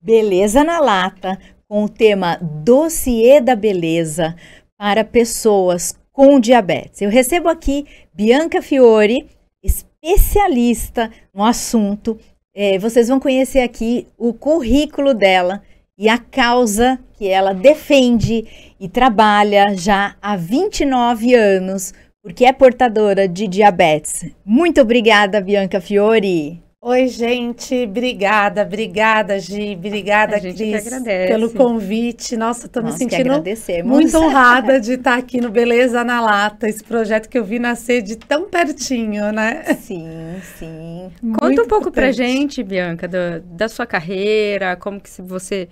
Beleza na Lata, com o tema Dossiê da Beleza para pessoas com diabetes. Eu recebo aqui Bianca Fiore, especialista no assunto. É, vocês vão conhecer aqui o currículo dela e a causa que ela defende e trabalha já há 29 anos, porque é portadora de diabetes. Muito obrigada, Bianca Fiore. Oi, gente, obrigada, obrigada, Gi, obrigada, Cris, pelo convite. Nossa, estou me sentindo muito honrada de estar aqui no Beleza na Lata, esse projeto que eu vi nascer de tão pertinho, né? Sim, sim. Muito Conta um pouco para pra gente, Bianca, do, da sua carreira, como que você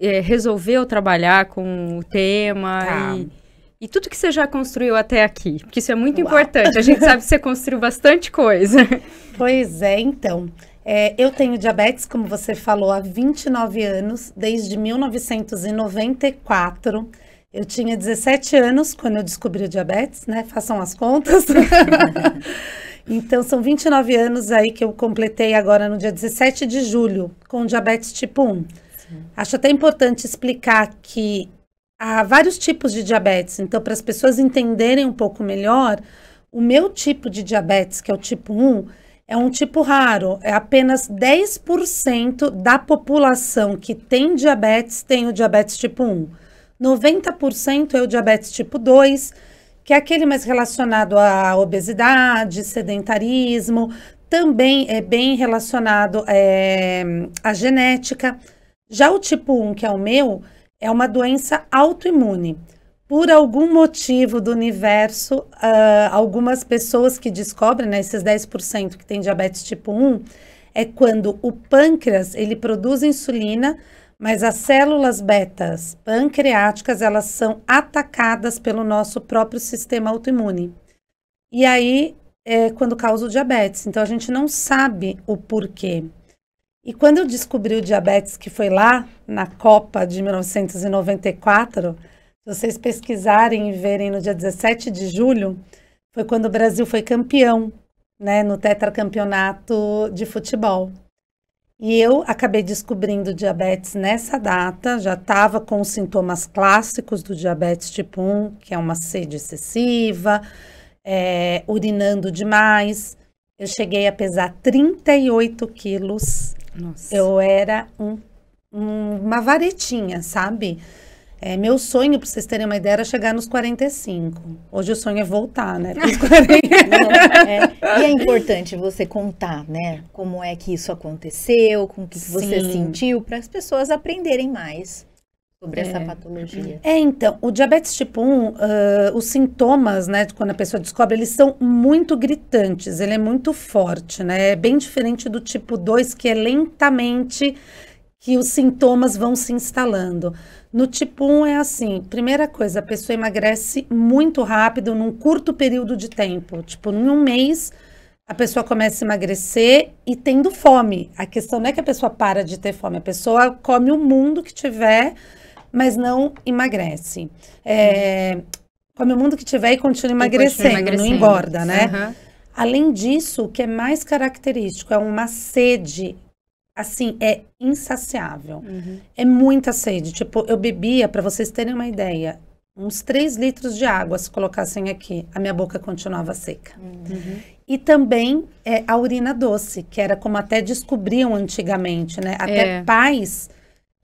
é, resolveu trabalhar com o tema tá. e... E tudo que você já construiu até aqui, porque isso é muito Uau. importante. A gente sabe que você construiu bastante coisa. Pois é, então. É, eu tenho diabetes, como você falou, há 29 anos, desde 1994. Eu tinha 17 anos quando eu descobri o diabetes, né? Façam as contas. então, são 29 anos aí que eu completei agora no dia 17 de julho, com diabetes tipo 1. Sim. Acho até importante explicar que há vários tipos de diabetes. Então, para as pessoas entenderem um pouco melhor, o meu tipo de diabetes, que é o tipo 1, é um tipo raro. É apenas 10% da população que tem diabetes tem o diabetes tipo 1. 90% é o diabetes tipo 2, que é aquele mais relacionado à obesidade, sedentarismo, também é bem relacionado é, à genética. Já o tipo 1, que é o meu, é uma doença autoimune. Por algum motivo do universo, uh, algumas pessoas que descobrem, né, esses 10% que tem diabetes tipo 1, é quando o pâncreas, ele produz insulina, mas as células betas pancreáticas, elas são atacadas pelo nosso próprio sistema autoimune. E aí, é quando causa o diabetes. Então, a gente não sabe o porquê. E quando eu descobri o diabetes, que foi lá na Copa de 1994, se vocês pesquisarem e verem no dia 17 de julho, foi quando o Brasil foi campeão, né, no tetracampeonato de futebol. E eu acabei descobrindo diabetes nessa data, já estava com os sintomas clássicos do diabetes tipo 1, que é uma sede excessiva, é, urinando demais. Eu cheguei a pesar 38 quilos nossa. Eu era um, um, uma varetinha, sabe? É, meu sonho, para vocês terem uma ideia, era chegar nos 45. Hoje o sonho é voltar, né? os 40. é, e é importante você contar, né? Como é que isso aconteceu, com o que, que você sentiu, para as pessoas aprenderem mais sobre é. essa patologia. É, então, o diabetes tipo 1, uh, os sintomas, né, quando a pessoa descobre, eles são muito gritantes, ele é muito forte, né? É bem diferente do tipo 2, que é lentamente que os sintomas vão se instalando. No tipo 1 é assim, primeira coisa, a pessoa emagrece muito rápido num curto período de tempo, tipo, em um mês, a pessoa começa a emagrecer e tendo fome. A questão não é que a pessoa para de ter fome, a pessoa come o mundo que tiver mas não emagrece. É, come o mundo que tiver e continua emagrecendo, continua emagrecendo. não engorda, né? Uhum. Além disso, o que é mais característico é uma sede, assim, é insaciável. Uhum. É muita sede. Tipo, eu bebia, para vocês terem uma ideia, uns 3 litros de água, se colocassem aqui, a minha boca continuava seca. Uhum. E também é, a urina doce, que era como até descobriam antigamente, né? Até é. pais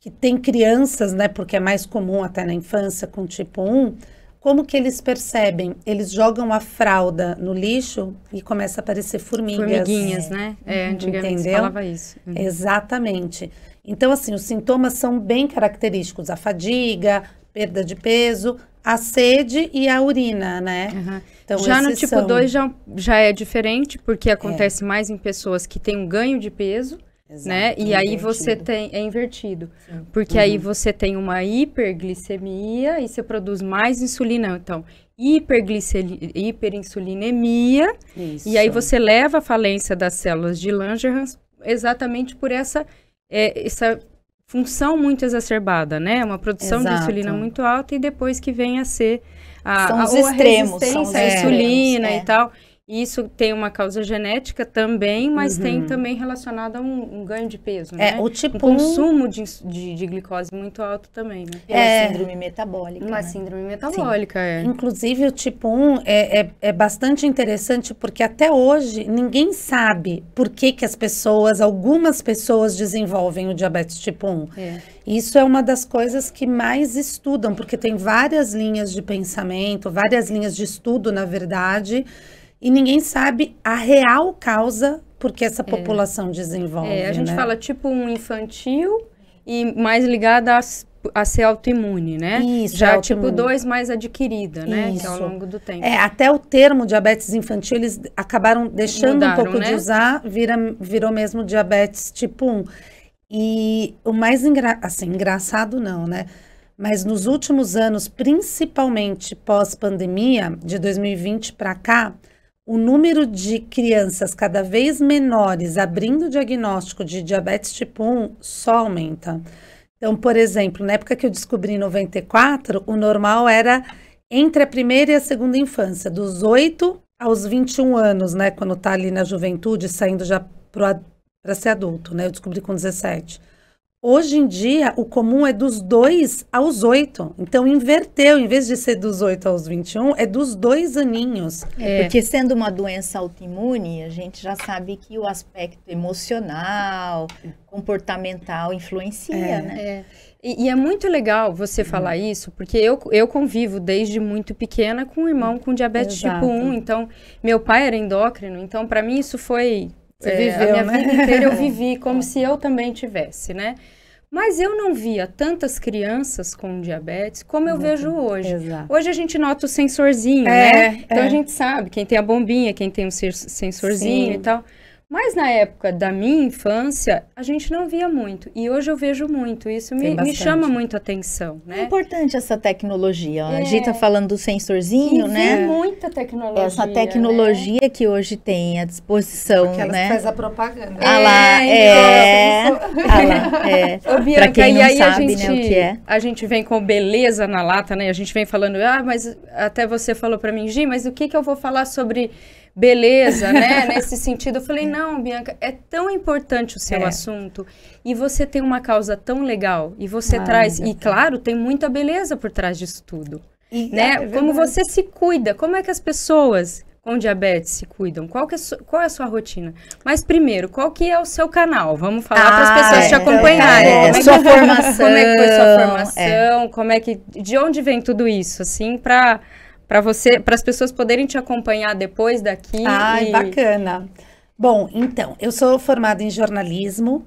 que tem crianças, né, porque é mais comum até na infância com tipo 1, como que eles percebem? Eles jogam a fralda no lixo e começa a aparecer formigas. Formiguinhas, né? É, uhum. antigamente Entendeu? falava isso. Uhum. Exatamente. Então, assim, os sintomas são bem característicos. A fadiga, perda de peso, a sede e a urina, né? Uhum. Então, já no tipo são... 2 já, já é diferente, porque é. acontece é. mais em pessoas que têm um ganho de peso né? Exato. né? E aí invertido. você tem é invertido, Sim. porque uhum. aí você tem uma hiperglicemia e você produz mais insulina, então hiperglicemia, hiperinsulinemia, Isso. e aí você leva à falência das células de Langerhans exatamente por essa é, essa função muito exacerbada, né? Uma produção Exato. de insulina muito alta e depois que vem a ser a, são a, extremos, a resistência são os à insulina é. e tal. Isso tem uma causa genética também, mas uhum. tem também relacionado a um, um ganho de peso, é, né? É, o tipo um consumo de, de, de, glicose muito alto também, né? É, é síndrome metabólica. Uma né? síndrome metabólica, Sim. é. Inclusive, o tipo 1 é, é, é, bastante interessante porque até hoje ninguém sabe por que, que as pessoas, algumas pessoas desenvolvem o diabetes tipo 1. É. Isso é uma das coisas que mais estudam, porque tem várias linhas de pensamento, várias linhas de estudo, na verdade, e ninguém sabe a real causa porque essa é. população é. desenvolve. É, a gente né? fala tipo um infantil e mais ligada a ser autoimune, né? Isso, Já é tipo 2 mais adquirida, né? É Isso. Que ao longo do tempo. É, até o termo diabetes infantil, eles acabaram deixando Mudaram, um pouco né? de usar, vira, virou mesmo diabetes tipo 1. E o mais engra assim, engraçado não, né? Mas nos últimos anos, principalmente pós-pandemia, de 2020 para cá, o número de crianças cada vez menores abrindo diagnóstico de diabetes tipo 1 só aumenta. Então, por exemplo, na época que eu descobri em 94, o normal era entre a primeira e a segunda infância, dos 8 aos 21 anos, né? Quando tá ali na juventude, saindo já para ser adulto, né? Eu descobri com 17. Hoje em dia, o comum é dos 2 aos 8. Então, inverteu. Em vez de ser dos 8 aos 21, é dos dois aninhos. É. Porque, sendo uma doença autoimune, a gente já sabe que o aspecto emocional, comportamental influencia, é. né? É. E, e, é muito legal você falar uhum. isso, porque eu, eu convivo desde muito pequena com um irmão com diabetes tipo Exato. tipo 1. Então, meu pai era endócrino. Então, para mim, isso foi você é, viveu, a minha né? vida inteira eu vivi como se eu também tivesse, né? Mas eu não via tantas crianças com diabetes como eu vejo hoje. Exato. Hoje a gente nota o sensorzinho, é, né? É. Então é. a gente sabe quem tem a bombinha, quem tem o sensorzinho Sim. e tal. Mas na época da minha infância, a gente não via muito. E hoje eu vejo muito. Isso me, me chama muito a atenção, né? É importante essa tecnologia. Tá é. A gente está falando do sensorzinho, e né? Tem muita tecnologia. Essa né? tecnologia né? que hoje tem à disposição, Que ela né? faz a propaganda. Ah lá, é. é. Então, ah é. quem não sabe, gente, né, o que é. A gente vem com beleza na lata, né? A gente vem falando, ah, mas até você falou para mim, Gi, mas o que que eu vou falar sobre beleza, né? Nesse sentido, eu falei, é. não, Bianca, é tão importante o seu é. assunto e você tem uma causa tão legal e você traz, e claro, tem muita beleza por trás disso tudo. E, é, né? É como você se cuida, como é que as pessoas com diabetes se cuidam? Qual, que é, su, qual é a sua rotina? Mas primeiro, qual que é o seu canal? Vamos falar ah, para as ah, pessoas é, te acompanharem. É, como é, é sua formação. Como é que foi sua formação? Como é que, de onde vem tudo isso? Assim, para para você, para as pessoas poderem te acompanhar depois daqui. Ai, e... bacana. Bom, então, eu sou formada em jornalismo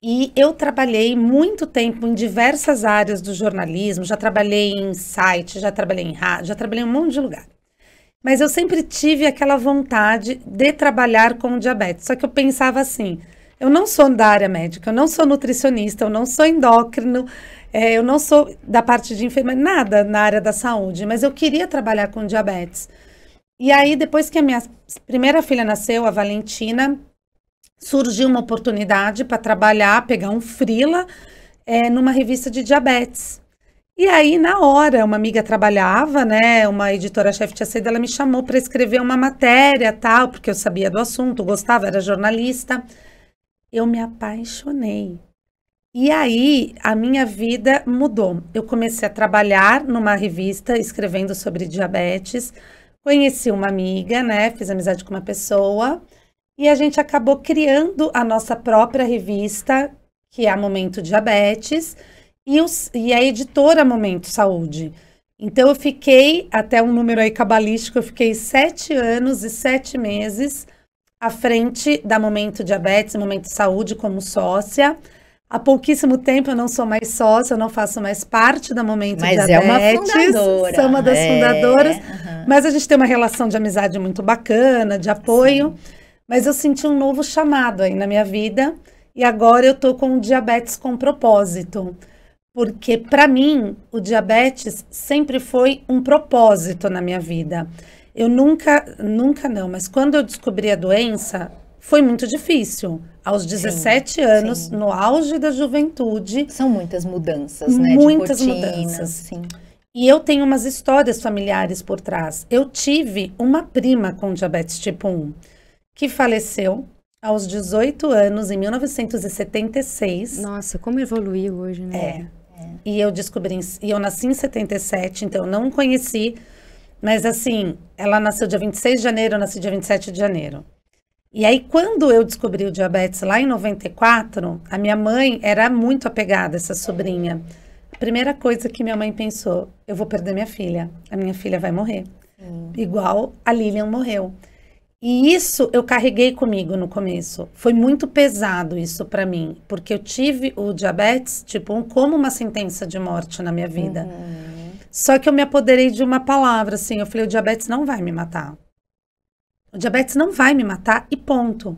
e eu trabalhei muito tempo em diversas áreas do jornalismo. Já trabalhei em site, já trabalhei em rádio, já trabalhei em um monte de lugar. Mas eu sempre tive aquela vontade de trabalhar com diabetes. Só que eu pensava assim: eu não sou da área médica, eu não sou nutricionista, eu não sou endócrino, é, eu não sou da parte de enfermeira nada na área da saúde, mas eu queria trabalhar com diabetes. E aí, depois que a minha primeira filha nasceu, a Valentina, surgiu uma oportunidade para trabalhar, pegar um frila é, numa revista de diabetes. E aí, na hora, uma amiga trabalhava, né? Uma editora-chefe tinha saído, ela me chamou para escrever uma matéria, tal, porque eu sabia do assunto, gostava, era jornalista eu me apaixonei. E aí a minha vida mudou. Eu comecei a trabalhar numa revista escrevendo sobre diabetes. Conheci uma amiga, né? Fiz amizade com uma pessoa. E a gente acabou criando a nossa própria revista, que é a Momento Diabetes, e, os, e a editora Momento Saúde. Então eu fiquei, até um número aí cabalístico, eu fiquei sete anos e sete meses à frente da Momento Diabetes, Momento Saúde como sócia. Há pouquíssimo tempo eu não sou mais sócia, eu não faço mais parte da Momento mas Diabetes. Mas é uma fundadora. Sou uma das é, fundadoras. Uhum. Mas a gente tem uma relação de amizade muito bacana, de apoio. Sim. Mas eu senti um novo chamado aí na minha vida. E agora eu tô com diabetes com propósito. Porque para mim, o diabetes sempre foi um propósito na minha vida. Eu nunca, nunca não, mas quando eu descobri a doença, foi muito difícil. Aos 17 sim, anos, sim. no auge da juventude. São muitas mudanças, né? Muitas rotina, mudanças. Sim. E eu tenho umas histórias familiares por trás. Eu tive uma prima com diabetes tipo 1 que faleceu aos 18 anos, em 1976. Nossa, como evoluiu hoje, né? É. é. E eu descobri, e eu nasci em 77, então eu não conheci mas assim, ela nasceu dia 26 de janeiro, eu nasci dia 27 de janeiro. E aí, quando eu descobri o diabetes lá em 94, a minha mãe era muito apegada a essa sobrinha. A primeira coisa que minha mãe pensou: eu vou perder minha filha, a minha filha vai morrer. Hum. Igual a Lilian morreu. E isso eu carreguei comigo no começo. Foi muito pesado isso para mim, porque eu tive o diabetes tipo um, como uma sentença de morte na minha vida. Uhum. Só que eu me apoderei de uma palavra, assim. Eu falei: o diabetes não vai me matar. O diabetes não vai me matar e ponto.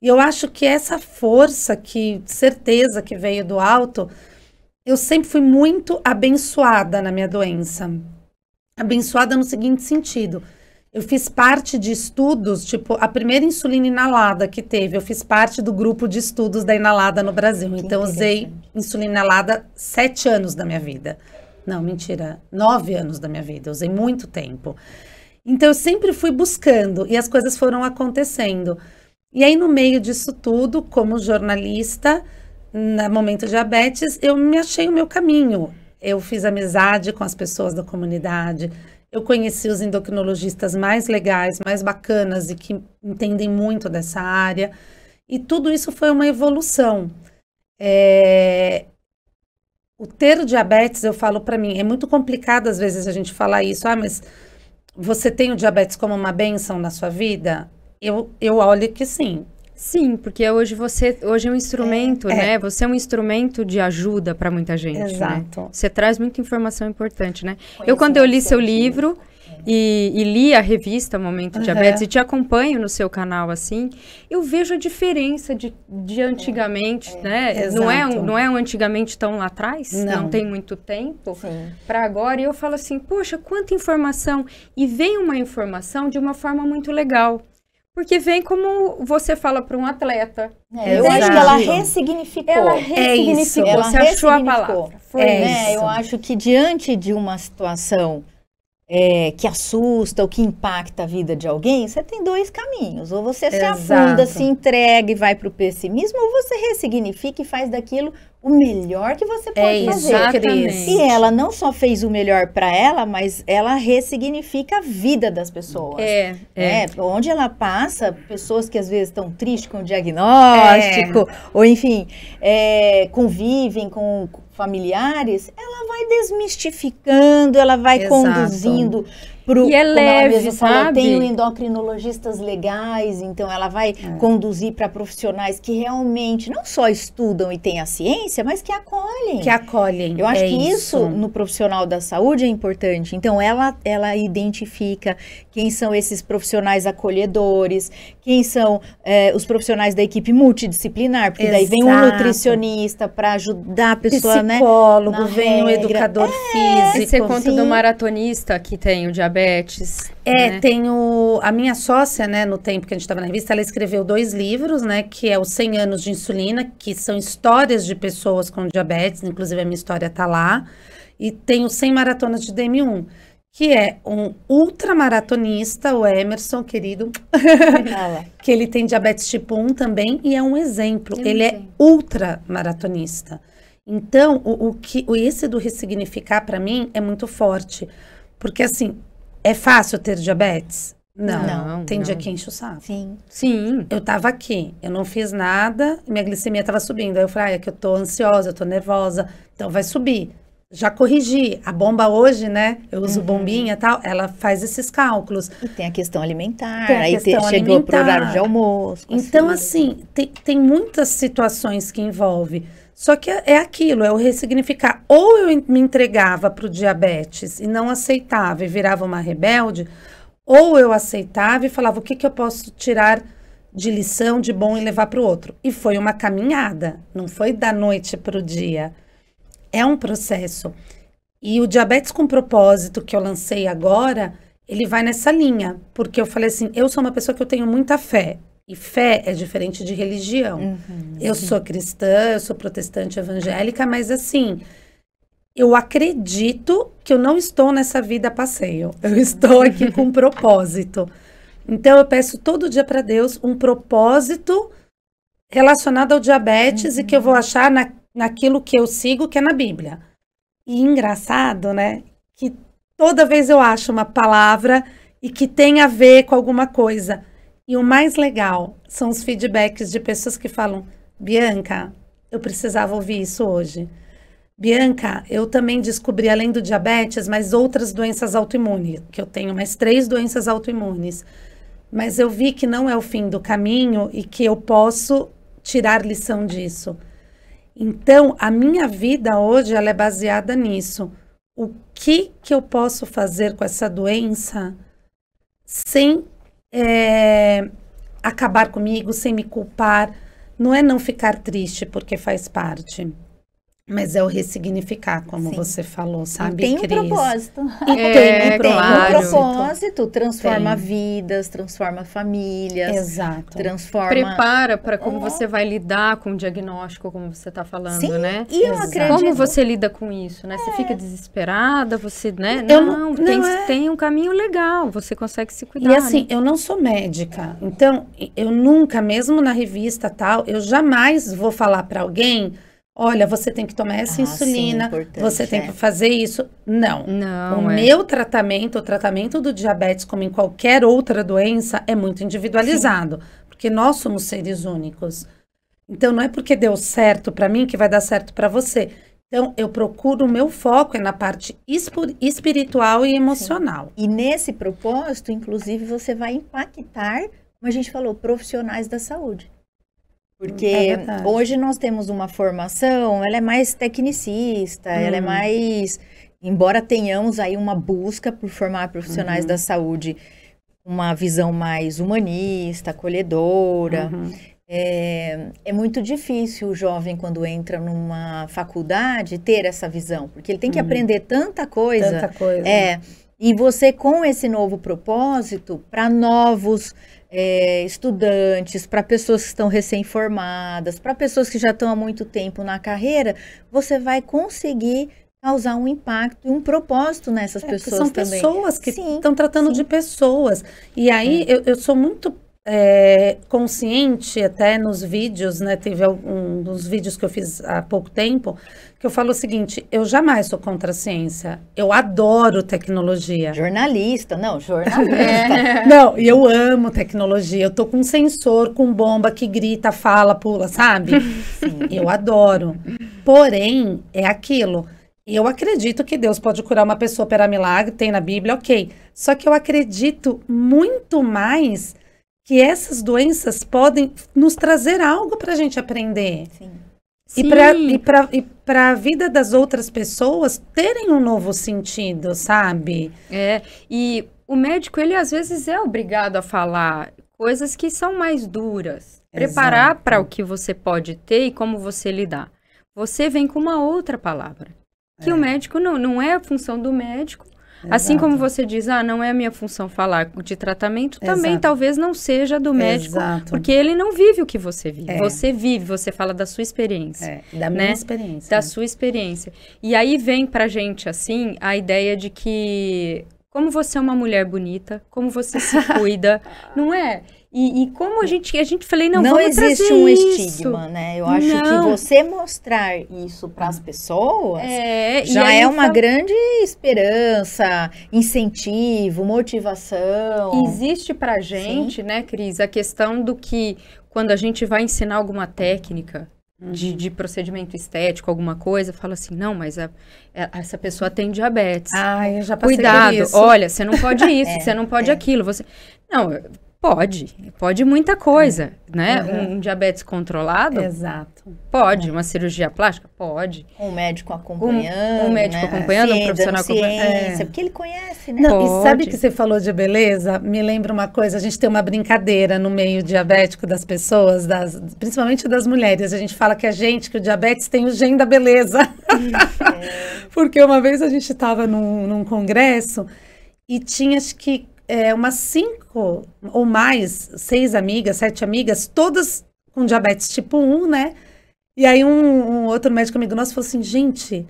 E eu acho que essa força, que certeza que veio do alto, eu sempre fui muito abençoada na minha doença. Abençoada no seguinte sentido. Eu fiz parte de estudos, tipo, a primeira insulina inalada que teve, eu fiz parte do grupo de estudos da inalada no Brasil. Que então, usei insulina inalada sete anos da minha vida. Não, mentira. Nove anos da minha vida, usei muito tempo. Então eu sempre fui buscando e as coisas foram acontecendo. E aí, no meio disso tudo, como jornalista, no Momento Diabetes, eu me achei o meu caminho. Eu fiz amizade com as pessoas da comunidade, eu conheci os endocrinologistas mais legais, mais bacanas e que entendem muito dessa área. E tudo isso foi uma evolução. É, o ter diabetes, eu falo para mim, é muito complicado às vezes a gente falar isso. Ah, mas você tem o diabetes como uma benção na sua vida? Eu, eu olho que sim. Sim, porque é hoje você hoje é um instrumento, é, né? É. Você é um instrumento de ajuda para muita gente. Né? Exato. Né? Você traz muita informação importante, né? Eu quando eu li seu livro, e, e li a revista Momento uhum. Diabetes e te acompanho no seu canal assim, eu vejo a diferença de, de antigamente, é, né? não, é um, não é um antigamente tão lá atrás, não, não tem muito tempo, para agora. E eu falo assim, poxa, quanta informação! E vem uma informação de uma forma muito legal. Porque vem como você fala para um atleta. É, eu acho que ela ressignificou. Ela ressignificou, é isso. você ela achou a palavra. Foi é né? Eu acho que diante de uma situação é, que assusta ou que impacta a vida de alguém, você tem dois caminhos. Ou você Exato. se afunda, se entrega e vai para o pessimismo, ou você ressignifica e faz daquilo o melhor que você é pode é fazer. Exatamente. E ela não só fez o melhor para ela, mas ela ressignifica a vida das pessoas. É, é. é. Onde ela passa, pessoas que às vezes estão tristes com o diagnóstico, é. ou enfim, é, convivem com familiares, ela vai desmistificando, ela vai Exato. conduzindo pro, e é leve, mesmo sabe? Fala, tenho endocrinologistas legais, então ela vai é. conduzir para profissionais que realmente não só estudam e têm a ciência, mas que acolhem. Que acolhem. Eu acho é que isso. no profissional da saúde é importante. Então ela ela identifica quem são esses profissionais acolhedores, quem são é, os profissionais da equipe multidisciplinar, porque Exato. daí vem um nutricionista para ajudar a pessoa, Psicólogo, né? Psicólogo, vem regra. um educador é, físico. E você conta sim. do maratonista que tem o diabetes diabetes. É, né? a minha sócia, né, no tempo que a gente estava na revista, ela escreveu dois livros, né, que é os 100 anos de insulina, que são histórias de pessoas com diabetes, inclusive a minha história tá lá, e tenho 100 maratonas de DM1, que é um ultramaratonista, o Emerson, querido, que ele tem diabetes tipo 1 também e é um exemplo. Eu é ele é é ultramaratonista. Então, o, o que o, esse do ressignificar para mim é muito forte, porque assim, é fácil ter diabetes? Não. não tem não. dia que enche o saco. Sim. Sim. Eu tava aqui, eu não fiz nada, minha glicemia tava subindo. Aí eu falei, ah, é que eu tô ansiosa, eu tô nervosa, então vai subir. Já corrigi. A bomba hoje, né? Eu uso uhum. bombinha e tal, ela faz esses cálculos. E tem a questão alimentar, tem a aí questão te, alimentar. chegou pro horário de almoço. Então, assim. assim, tem, tem muitas situações que envolve. Só que é, é aquilo, é o ressignificar. Ou eu me entregava para o diabetes e não aceitava e virava uma rebelde, ou eu aceitava e falava o que, que eu posso tirar de lição de bom e levar para o outro. E foi uma caminhada, não foi da noite para o dia. É um processo. E o Diabetes com Propósito, que eu lancei agora, ele vai nessa linha, porque eu falei assim: eu sou uma pessoa que eu tenho muita fé, e fé é diferente de religião. Uhum, eu sou cristã, eu sou protestante evangélica, mas assim, eu acredito que eu não estou nessa vida a passeio. Eu estou aqui com um propósito. Então eu peço todo dia para Deus um propósito relacionado ao diabetes uhum. e que eu vou uhum. achar na, naquilo que eu sigo, que é na Bíblia. E engraçado, né? Que toda vez eu acho uma palavra e que tem a ver com alguma coisa. E o mais legal são os feedbacks de pessoas que falam: Bianca, eu precisava ouvir isso hoje. Bianca, eu também descobri, além do diabetes, mais outras doenças autoimunes, que eu tenho mais três doenças autoimunes. Mas eu vi que não é o fim do caminho e que eu posso tirar lição disso. Então, a minha vida hoje ela é baseada nisso. O que, que eu posso fazer com essa doença sem é, acabar comigo sem me culpar, não é não ficar triste porque faz parte. Mas é o ressignificar, como Sim. você falou, sabe? E tem um propósito. E é, tem, um claro. propósito. Transforma tem. vidas, transforma famílias. Exato. Transforma. Prepara para como é. você vai lidar com o diagnóstico, como você está falando, Sim, né? E eu Exato. acredito. Como você lida com isso, né? É. Você fica desesperada, você, né? Eu não, não tem, não é. tem um caminho legal, você consegue se cuidar. E né? assim, né? eu não sou médica, então eu nunca, mesmo na revista tal, eu jamais vou falar para alguém olha, você tem que tomar essa ah, insulina, sim, você tem é. que fazer isso. Não. Não. O é. meu tratamento, o tratamento do diabetes, como em qualquer outra doença, é muito individualizado, sim. porque nós somos seres únicos. Então não é porque deu certo para mim que vai dar certo para você. Então, eu procuro, o meu foco é na parte espiritual e emocional. Sim. E nesse propósito, inclusive, você vai impactar, como a gente falou, profissionais da saúde. Porque é hoje nós temos uma formação, ela é mais tecnicista, uhum. ela é hum. mais. Embora tenhamos aí uma busca por formar profissionais uhum. da saúde, uma visão mais humanista, acolhedora. Uhum. É, é, muito difícil o jovem, quando entra numa faculdade, ter essa visão, porque ele tem que hum. aprender tanta coisa. Tanta coisa. É, e você, com esse novo propósito, para novos é, estudantes, para pessoas que estão recém-formadas, para pessoas que já estão há muito tempo na carreira, você vai conseguir causar um impacto e um propósito nessas é, pessoas são também. São pessoas que estão tratando sim. de pessoas. E aí é. eu, eu sou muito é, consciente até nos vídeos, né? Teve alguns dos vídeos que eu fiz há pouco tempo que eu falo o seguinte, eu jamais sou contra a ciência. Eu adoro tecnologia. Jornalista, não, jornalista. é. Não, e eu amo tecnologia. Eu tô com um sensor, com bomba que grita, fala, pula, sabe? Sim. Eu adoro. Porém, é aquilo. Eu acredito que Deus pode curar uma pessoa para milagre, tem na Bíblia, ok. Só que eu acredito muito mais que essas doenças podem nos trazer algo para a gente aprender. Sim. E para a vida das outras pessoas terem um novo sentido, sabe? É, e o médico, ele às vezes é obrigado a falar coisas que são mais duras. Preparar para o que você pode ter e como você lidar. Você vem com uma outra palavra. Que é. o médico não, não é a função do médico Assim como você diz, ah, não é a minha função falar de tratamento, Exato. também talvez não seja do médico, Exato. porque ele não vive o que você vive. É. Você vive, você fala da sua experiência. É, da minha né? experiência. Da né? sua experiência. E aí vem pra gente, assim, a ideia de que como você é uma mulher bonita, como você se cuida, não é? E, e, como a gente, a gente falei, não, não existe um isso. estigma, né? Eu acho não. que você mostrar isso para as pessoas é, já é uma fala... grande esperança, incentivo, motivação. Existe para gente, Sim. né, Cris, a questão do que quando a gente vai ensinar alguma técnica, de, uhum. de, procedimento estético, alguma coisa, fala assim, não, mas a, a, é, essa pessoa tem diabetes. Ah, eu já passei Cuidado, olha, você não pode isso, é, você não pode é. aquilo. Você... Não, Pode, pode muita coisa, é. né? Uhum. Um, diabetes controlado? Exato. Pode, é. uma cirurgia plástica? Pode. Um médico acompanhando. Um, um médico né? acompanhando, ciência, um profissional acompanhando. É. Porque ele conhece, né? Não, pode. e sabe que você falou de beleza? Me lembra uma coisa, a gente tem uma brincadeira no meio diabético das pessoas, das, principalmente das mulheres. A gente fala que a gente, que o diabetes tem o gen da beleza. É. Porque uma vez a gente estava num, num congresso e tinha, acho que, é, umas cinco ou mais, seis amigas, sete amigas, todas com diabetes tipo 1, né? E aí um, um outro médico amigo nosso falou assim, gente,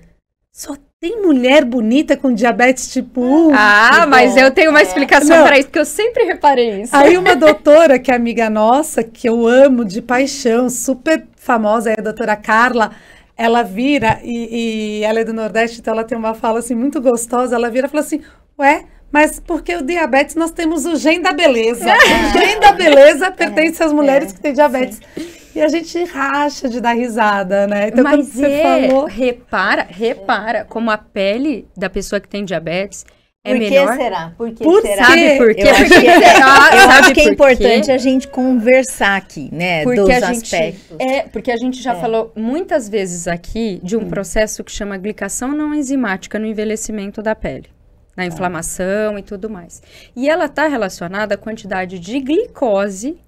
só tem mulher bonita com diabetes tipo 1. Ah, tipo... mas eu tenho uma é. explicação para isso, porque eu sempre reparei isso. Aí uma doutora, que é amiga nossa, que eu amo de paixão, super famosa, é a doutora Carla, ela vira, e, e ela é do Nordeste, então ela tem uma fala assim muito gostosa, ela vira e fala assim, ué, mas porque o diabetes nós temos o gen da beleza. É. O gen da beleza é. pertence às mulheres que têm é, diabetes. Sim. E a gente racha de dar risada, né? Então, Mas você é, falou... repara, repara como a pele da pessoa que tem diabetes é por melhor. Que será? Por que por será? Sabe por quê? Eu acho que, eu acho que é importante a gente conversar aqui, né? Porque dos aspectos. Gente, é, porque a gente já é. falou muitas vezes aqui de um hum. processo que chama glicação não enzimática no envelhecimento da pele na inflamação e tudo mais. E ela está relacionada à quantidade de glicose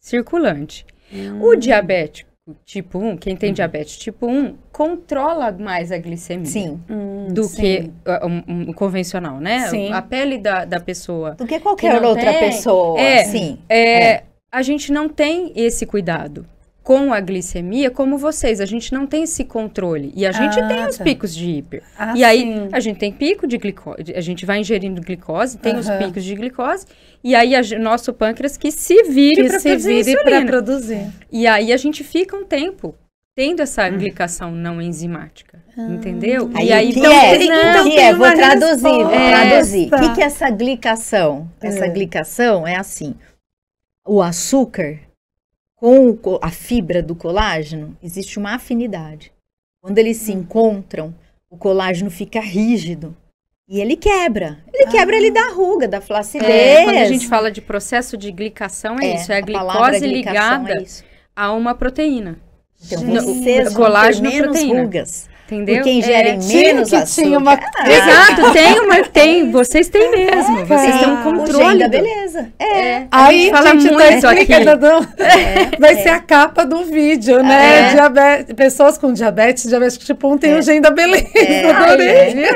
circulante. Hum. O diabético tipo 1, quem tem uhum. diabetes tipo 1, controla mais a glicemia. Sim. Hum, do sim. que o um, um, convencional, né? Sim. A pele da, da pessoa. Do que qualquer que outra tem, pessoa. É, sim. É, é. A gente não tem esse cuidado com a glicemia como vocês. A gente não tem esse controle. E a gente ah, tem os tá. picos de hiper. Ah, e aí sim. a gente tem pico de glicose, a gente vai ingerindo glicose, tem uhum. os picos de glicose, e aí nosso pâncreas que se vire para produzir para produzir. E aí a gente fica um tempo tendo essa uhum. glicação não enzimática. Ah. Entendeu? Aí, e aí então, é, tem, que é, vou traduzir, vou traduzir. O que, que é essa glicação? Essa é. glicação é assim: o açúcar com a fibra do colágeno, existe uma afinidade. Quando eles se hum. encontram, o colágeno fica rígido e ele quebra. Ele ah. quebra, ele ah. dá ruga, dá flacidez. É, quando a gente fala de processo de glicação, é, é isso. É a, a glicose é ligada é a uma proteína. Então, vocês o colágeno ter é menos proteína. rugas. Entendeu? E quem gera é, menos que açúcar. Tinha uma... Ah, Exato, tem uma, tem, vocês têm mesmo. É, vocês têm um controle. da beleza. É. é. Aí, a gente, gente muito tá é explicando. aqui. É, vai é. ser a capa do vídeo, né? É. Diabetes, pessoas com diabetes, diabetes tipo 1 tem o gen da beleza.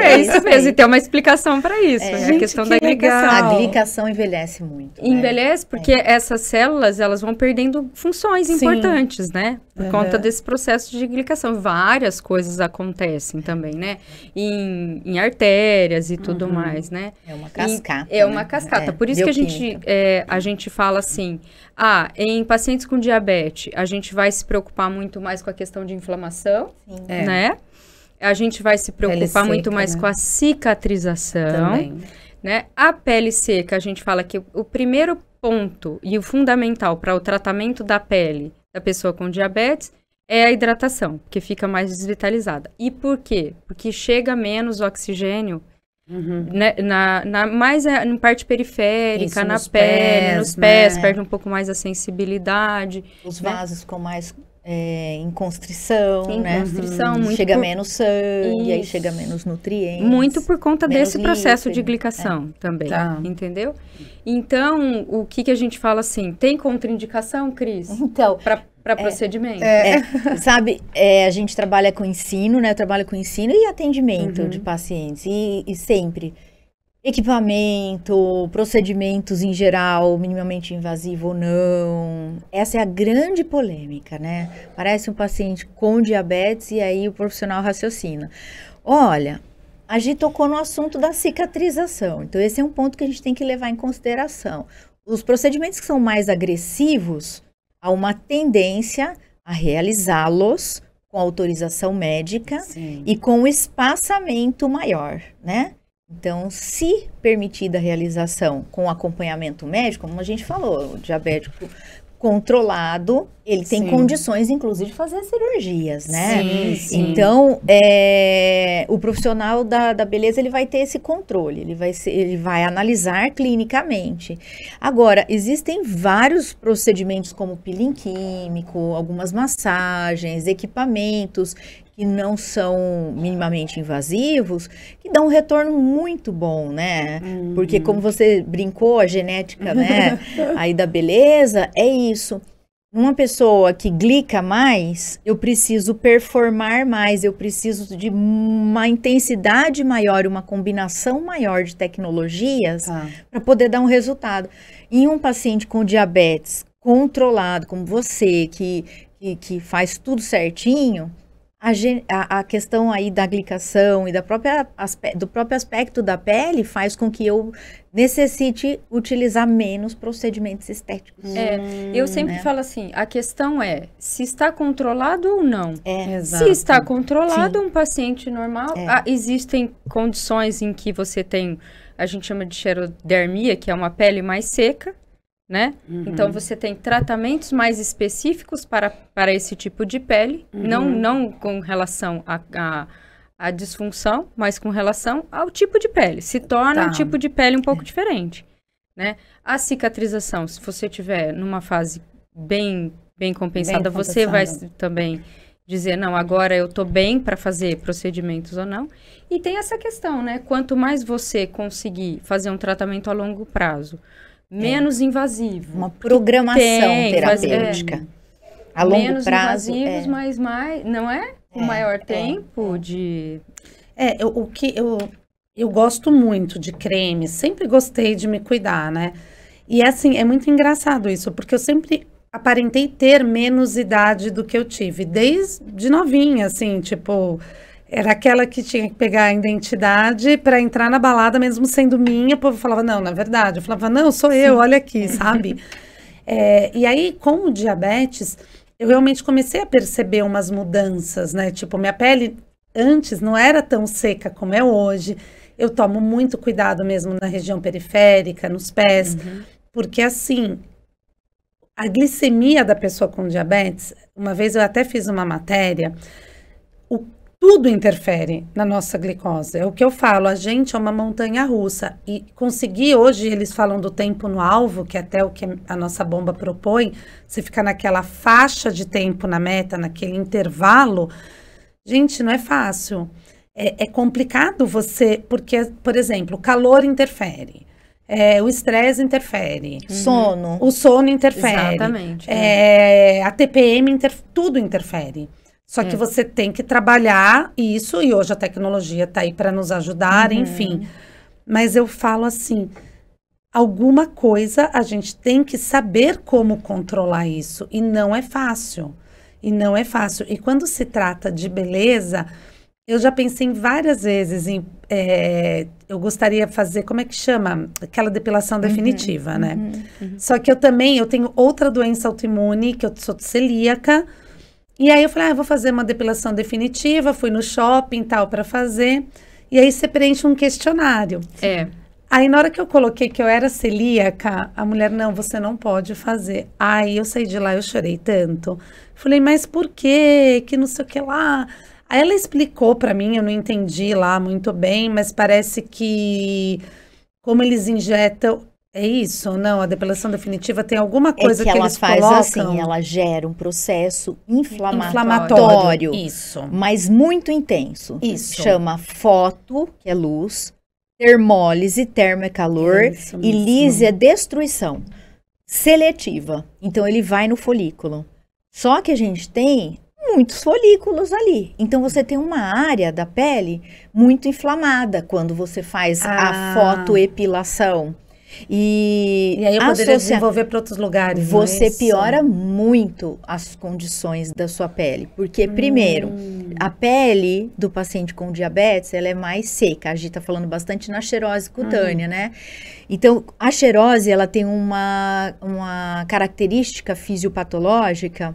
É, isso mesmo. E tem uma explicação para isso. É. Né? Gente, a questão que da glicação. A glicação envelhece muito. Né? Envelhece porque essas células, elas vão perdendo funções Sim. importantes, né? Por uhum. conta desse processo de glicação. Várias coisas acontecem acontecem também, né? Em, em artérias e tudo uhum. mais, né? É uma cascata. é uma né? cascata. Né? Por isso que a gente, é, a gente fala assim, ah, em pacientes com diabetes, a gente vai se preocupar muito mais com a questão de inflamação, Sim. É. né? A gente vai se preocupar seca, muito mais né? com a cicatrização. Também. Né? A pele seca, a gente fala que o primeiro ponto e o fundamental para o tratamento da pele da pessoa com diabetes é a hidratação, que fica mais desvitalizada. E por quê? Porque chega menos oxigênio uhum. né, na, na, mais é, na parte periférica, Isso, na pele, pés, nos pés, né? perde um pouco mais a sensibilidade. Os né? vasos com mais é, em constrição, Sim, né? Constrição, uhum. muito chega por... menos sangue, Isso. aí chega menos nutrientes. Muito por conta desse líquido, processo de né? glicação é. também, tá. entendeu? Então, o que, que a gente fala assim, tem contraindicação, Cris? Então, para é, procedimento. É, é, sabe, é, a gente trabalha com ensino, né? Trabalha com ensino e atendimento uhum. de pacientes. E, e, sempre equipamento, procedimentos em geral, minimamente invasivo ou não. Essa é a grande polêmica, né? Parece um paciente com diabetes e aí o profissional raciocina. Olha, a gente tocou no assunto da cicatrização. Então, esse é um ponto que a gente tem que levar em consideração. Os procedimentos que são mais agressivos, há uma tendência a realizá-los com autorização médica Sim. e com espaçamento maior, né? Então, se permitida a realização com acompanhamento médico, como a gente falou, o diabético controlado, ele tem Sim. condições, inclusive, de fazer cirurgias, né? Sim, sim. Então, é, o profissional da, da beleza, ele vai ter esse controle, ele vai, ser, ele vai analisar clinicamente. Agora, existem vários procedimentos, como peeling químico, algumas massagens, equipamentos, que não são minimamente invasivos, que dão um retorno muito bom, né? Uhum. Porque como você brincou, a genética, né, aí da beleza, é isso. Uma pessoa que glica mais, eu preciso performar mais, eu preciso de uma intensidade maior, uma combinação maior de tecnologias ah. Tá. para poder dar um resultado. Em um paciente com diabetes controlado, como você, que, que, que faz tudo certinho, a, a, questão aí da glicação e da própria, do próprio aspecto da pele faz com que eu necessite utilizar menos procedimentos estéticos. É, eu hum, sempre é. falo assim, a questão é se está controlado ou não. É, Exato. Se está controlado Sim. um paciente normal, é. ah, existem condições em que você tem, a gente chama de xerodermia, que é uma pele mais seca, né? Uhum. Então você tem tratamentos mais específicos para, para esse tipo de pele, uhum. não, não com relação a, a, a, disfunção, mas com relação ao tipo de pele. Se torna tá. um tipo de pele um pouco é. diferente, né? A cicatrização, se você tiver numa fase bem bem compensada, bem você vai também dizer não, agora eu tô bem para fazer procedimentos ou não. E tem essa questão, né? Quanto mais você conseguir fazer um tratamento a longo prazo, é. menos invasivo. Uma programação tem, terapêutica. É. a longo menos prazo. Invasivos, é. mas mais, não é? O maior tempo de. É, eu, o que eu, eu gosto muito de creme, sempre gostei de me cuidar, né? E assim, é muito engraçado isso, porque eu sempre aparentei ter menos idade do que eu tive, desde novinha, assim, tipo, era aquela que tinha que pegar a identidade para entrar na balada, mesmo sendo minha. O povo falava, não, na verdade. Eu falava, não, sou eu, olha aqui, sabe? é, e aí, com o diabetes, eu realmente comecei a perceber umas mudanças, né? Tipo, minha pele antes não era tão seca como é hoje. Eu tomo muito cuidado mesmo na região periférica, nos pés, uhum. porque assim, a glicemia da pessoa com diabetes, uma vez eu até fiz uma matéria, o tudo interfere na nossa glicose. É o que eu falo, a gente é uma montanha russa. E conseguir, hoje eles falam do tempo no alvo, que é até o que a nossa bomba propõe, você ficar naquela faixa de tempo na meta, naquele intervalo, gente, não é fácil. É, é complicado você, porque, por exemplo, o calor interfere. É, o estresse interfere. Uhum. Sono. O sono interfere. Exatamente. É, é. a TPM, inter, tudo interfere. Só que é. você tem que trabalhar isso, e hoje a tecnologia está aí para nos ajudar, uhum. enfim. Mas eu falo assim: alguma coisa a gente tem que saber como controlar isso, e não é fácil. E não é fácil. E quando se trata de beleza, eu já pensei várias vezes em. É, eu gostaria de fazer, como é que chama? Aquela depilação uhum. definitiva, né? uhum. né? Uhum. Só que eu também eu tenho outra doença autoimune, que eu sou celíaca e aí eu falei, ah, vou fazer uma depilação definitiva, fui no shopping tal para fazer. E aí você preenche um questionário. É. Aí na hora que eu coloquei que eu era celíaca, a mulher, não, você não pode fazer. Aí eu saí de lá, eu chorei tanto. Falei, mas por quê? Que não sei o que lá. Aí ela explicou para mim, eu não entendi lá muito bem, mas parece que como eles injetam, é isso, não, a depilação definitiva tem alguma é coisa é que, que ela faz assim, colocam... assim, ela gera um processo inflamatório, inflamatório, isso, mas muito intenso. Isso. Chama foto, que é luz, termólise, termo é calor isso, e lise é destruição seletiva. Então ele vai no folículo. Só que a gente tem muitos folículos ali. Então você tem uma área da pele muito inflamada quando você faz ah. a fotoepilação. E, e aí eu ah, poderia associa... desenvolver para outros lugares. É você é piora muito as condições da sua pele. Porque, hum. primeiro, hum. a pele do paciente com diabetes ela é mais seca. A gente está falando bastante na xerose cutânea, uhum. né? Então, a xerose ela tem uma, uma característica fisiopatológica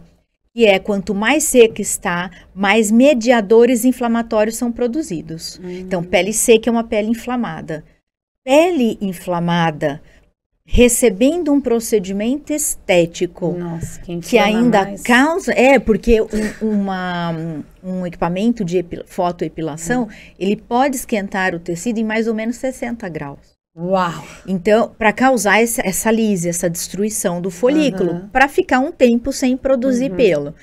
que é quanto mais seca está, mais mediadores inflamatórios são produzidos. Então, hum. pele seca é uma pele inflamada pele inflamada, recebendo um procedimento estético Nossa, que, que ainda mais. causa é porque um, uma, um equipamento de epi, fotoepilação ele pode esquentar o tecido em mais ou menos 60 graus Uau! Então, para causar essa, essa lise, essa destruição do folículo, uhum. para ficar um tempo sem produzir uhum. pelo.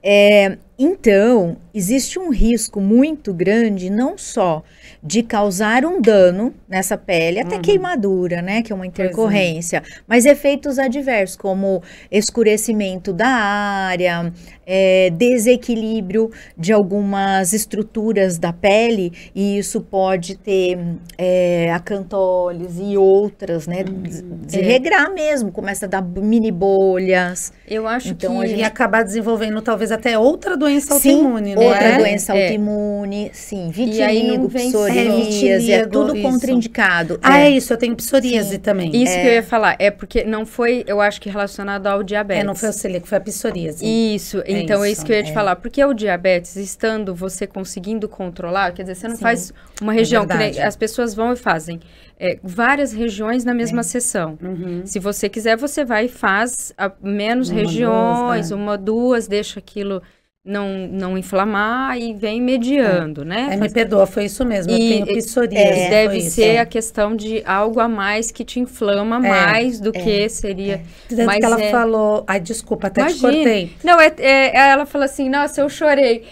É, então, existe um risco muito grande, não só de causar um dano nessa pele, até uhum. queimadura, né, que é uma é. intercorrência, é. mas efeitos adversos, como escurecimento da área, é, desequilíbrio de algumas estruturas da pele, e isso pode ter é, acantólise e outras, né, uhum. é. regrar mesmo, começa a dar mini bolhas. Eu acho então, que... Gente... E acabar desenvolvendo talvez até outra doença autoimune, né? Outra é. doença é. autoimune, sim. Vitiligo, psoríase, é, tudo contraindicado. É. Ah, é. isso, eu tenho psoríase também. Isso que eu ia falar, é porque não foi, eu acho que relacionado ao diabetes. É, não foi o celíaco, foi a psoríase. Isso, então é isso que eu ia te falar. Porque o diabetes, estando você conseguindo controlar, quer dizer, você não faz uma região, que as pessoas vão e fazem. É, várias regiões na mesma é. sessão. Uhum. Se você quiser, você vai e faz a menos uma, regiões, duas, né? uma, duas, deixa aquilo não, não inflamar e vem mediando, é. né? É, me perdoa, foi isso mesmo, e, eu tenho É, deve isso, ser é. a questão de algo a mais que te inflama é, mais do é, que seria... É. mas que ela falou... Ai, desculpa, até Imagine. te cortei. Não, é, ela falou assim, nossa, eu chorei.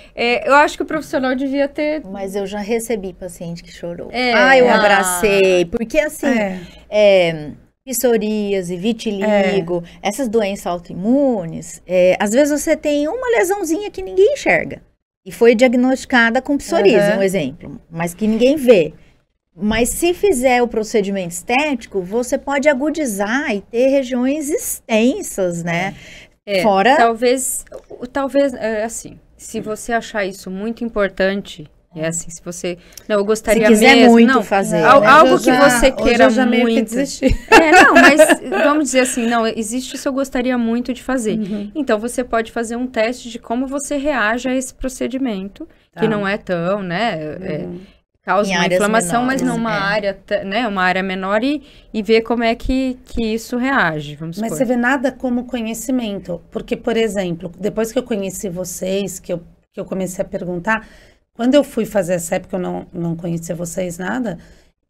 eu acho que o profissional devia ter... Mas eu já recebi paciente que chorou. ah, eu ah. abracei. Porque assim psoríase, vitiligo, é. essas doenças autoimunes, é, às vezes você tem uma lesãozinha que ninguém enxerga. E foi diagnosticada com psoríase, uhum. um exemplo, mas que ninguém vê. Mas se fizer o procedimento estético, você pode agudizar e ter regiões extensas, né? É, é Fora. Talvez, talvez, é, assim, se você achar isso muito importante, é hum. assim, se você. Não, eu gostaria se quiser mesmo, muito não, fazer. Né? Al, né? Algo já, que você queira eu já muito. Meio que É, não, mas vamos dizer assim, não, existe isso eu gostaria muito de fazer. Uhum. Então você pode fazer um teste de como você reage a esse procedimento, tá. que não é tão, né? É, uhum. É, causa em uma inflamação, menores, mas não uma é. área, né, uma área menor e, e ver como é que, que isso reage, vamos Mas supor. você vê nada como conhecimento, porque, por exemplo, depois que eu conheci vocês, que eu, que eu comecei a perguntar, quando eu fui fazer essa época, eu não, não conhecia vocês nada,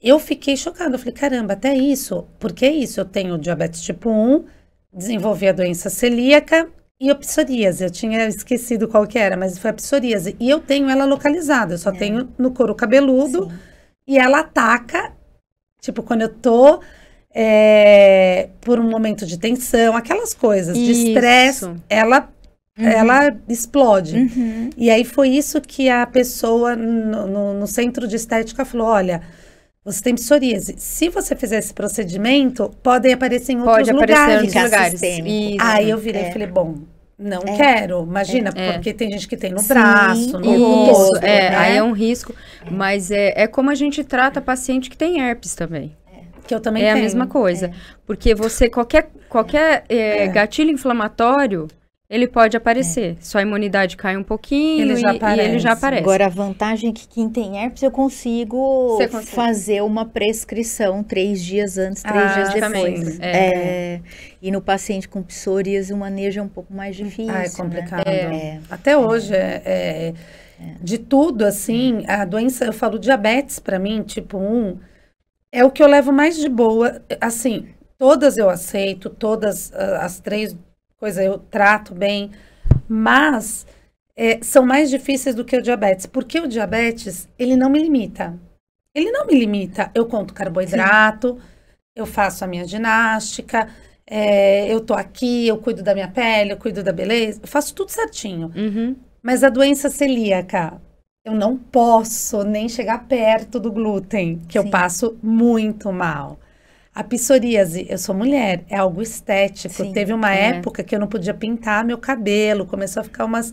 eu fiquei chocada. Eu falei, caramba, até isso. Porque isso, eu tenho diabetes tipo 1, desenvolvi a doença celíaca e a psoríase. Eu tinha esquecido qual que era, mas foi a psoríase. E eu tenho ela localizada, eu só é. tenho no couro cabeludo. Sim. E ela ataca, tipo, quando eu tô é, por um momento de tensão, aquelas coisas, isso. de estresse, ela Uhum. Ela explode. Uhum. E aí foi isso que a pessoa no, no, no centro de estética falou: olha, você tem psoríase. Se você fizer esse procedimento, podem aparecer em outros Pode aparecer lugares. Em lugares. Isso, Aí eu virei e é. falei, bom, não é. quero. Imagina, é. porque tem gente que tem no Sim, braço, no rosto. É, né? Aí é um risco. Mas é, é, como a gente trata paciente que tem herpes também. Que eu também é tenho. a mesma coisa. Porque você, qualquer, qualquer gatilho inflamatório ele pode é. aparecer. É. Sua imunidade cai um pouquinho ele e, e, ele já aparece. Agora, a vantagem é que quem tem herpes, eu consigo fazer uma prescrição três dias antes, três ah, dias depois. É. é. E no paciente com psoríase, o manejo é um pouco mais difícil. Ah, é né? complicado. Né? É. Até hoje, é, é, é, de tudo, assim, a doença, eu falo diabetes para mim, tipo 1, é o que eu levo mais de boa. Assim, todas eu aceito, todas ah, as três coisa, eu trato bem, mas é, são mais difíceis do que o diabetes, porque o diabetes, ele não me limita. Ele não me limita. Eu conto carboidrato, Sim. eu faço a minha ginástica, é, eu tô aqui, eu cuido da minha pele, eu cuido da beleza, eu faço tudo certinho. Uhum. Mas a doença celíaca, eu não posso nem chegar perto do glúten, que Sim. eu passo muito mal. A psoríase, eu sou mulher, é algo estético. Sim, Teve uma é. época que eu não podia pintar meu cabelo, começou a ficar umas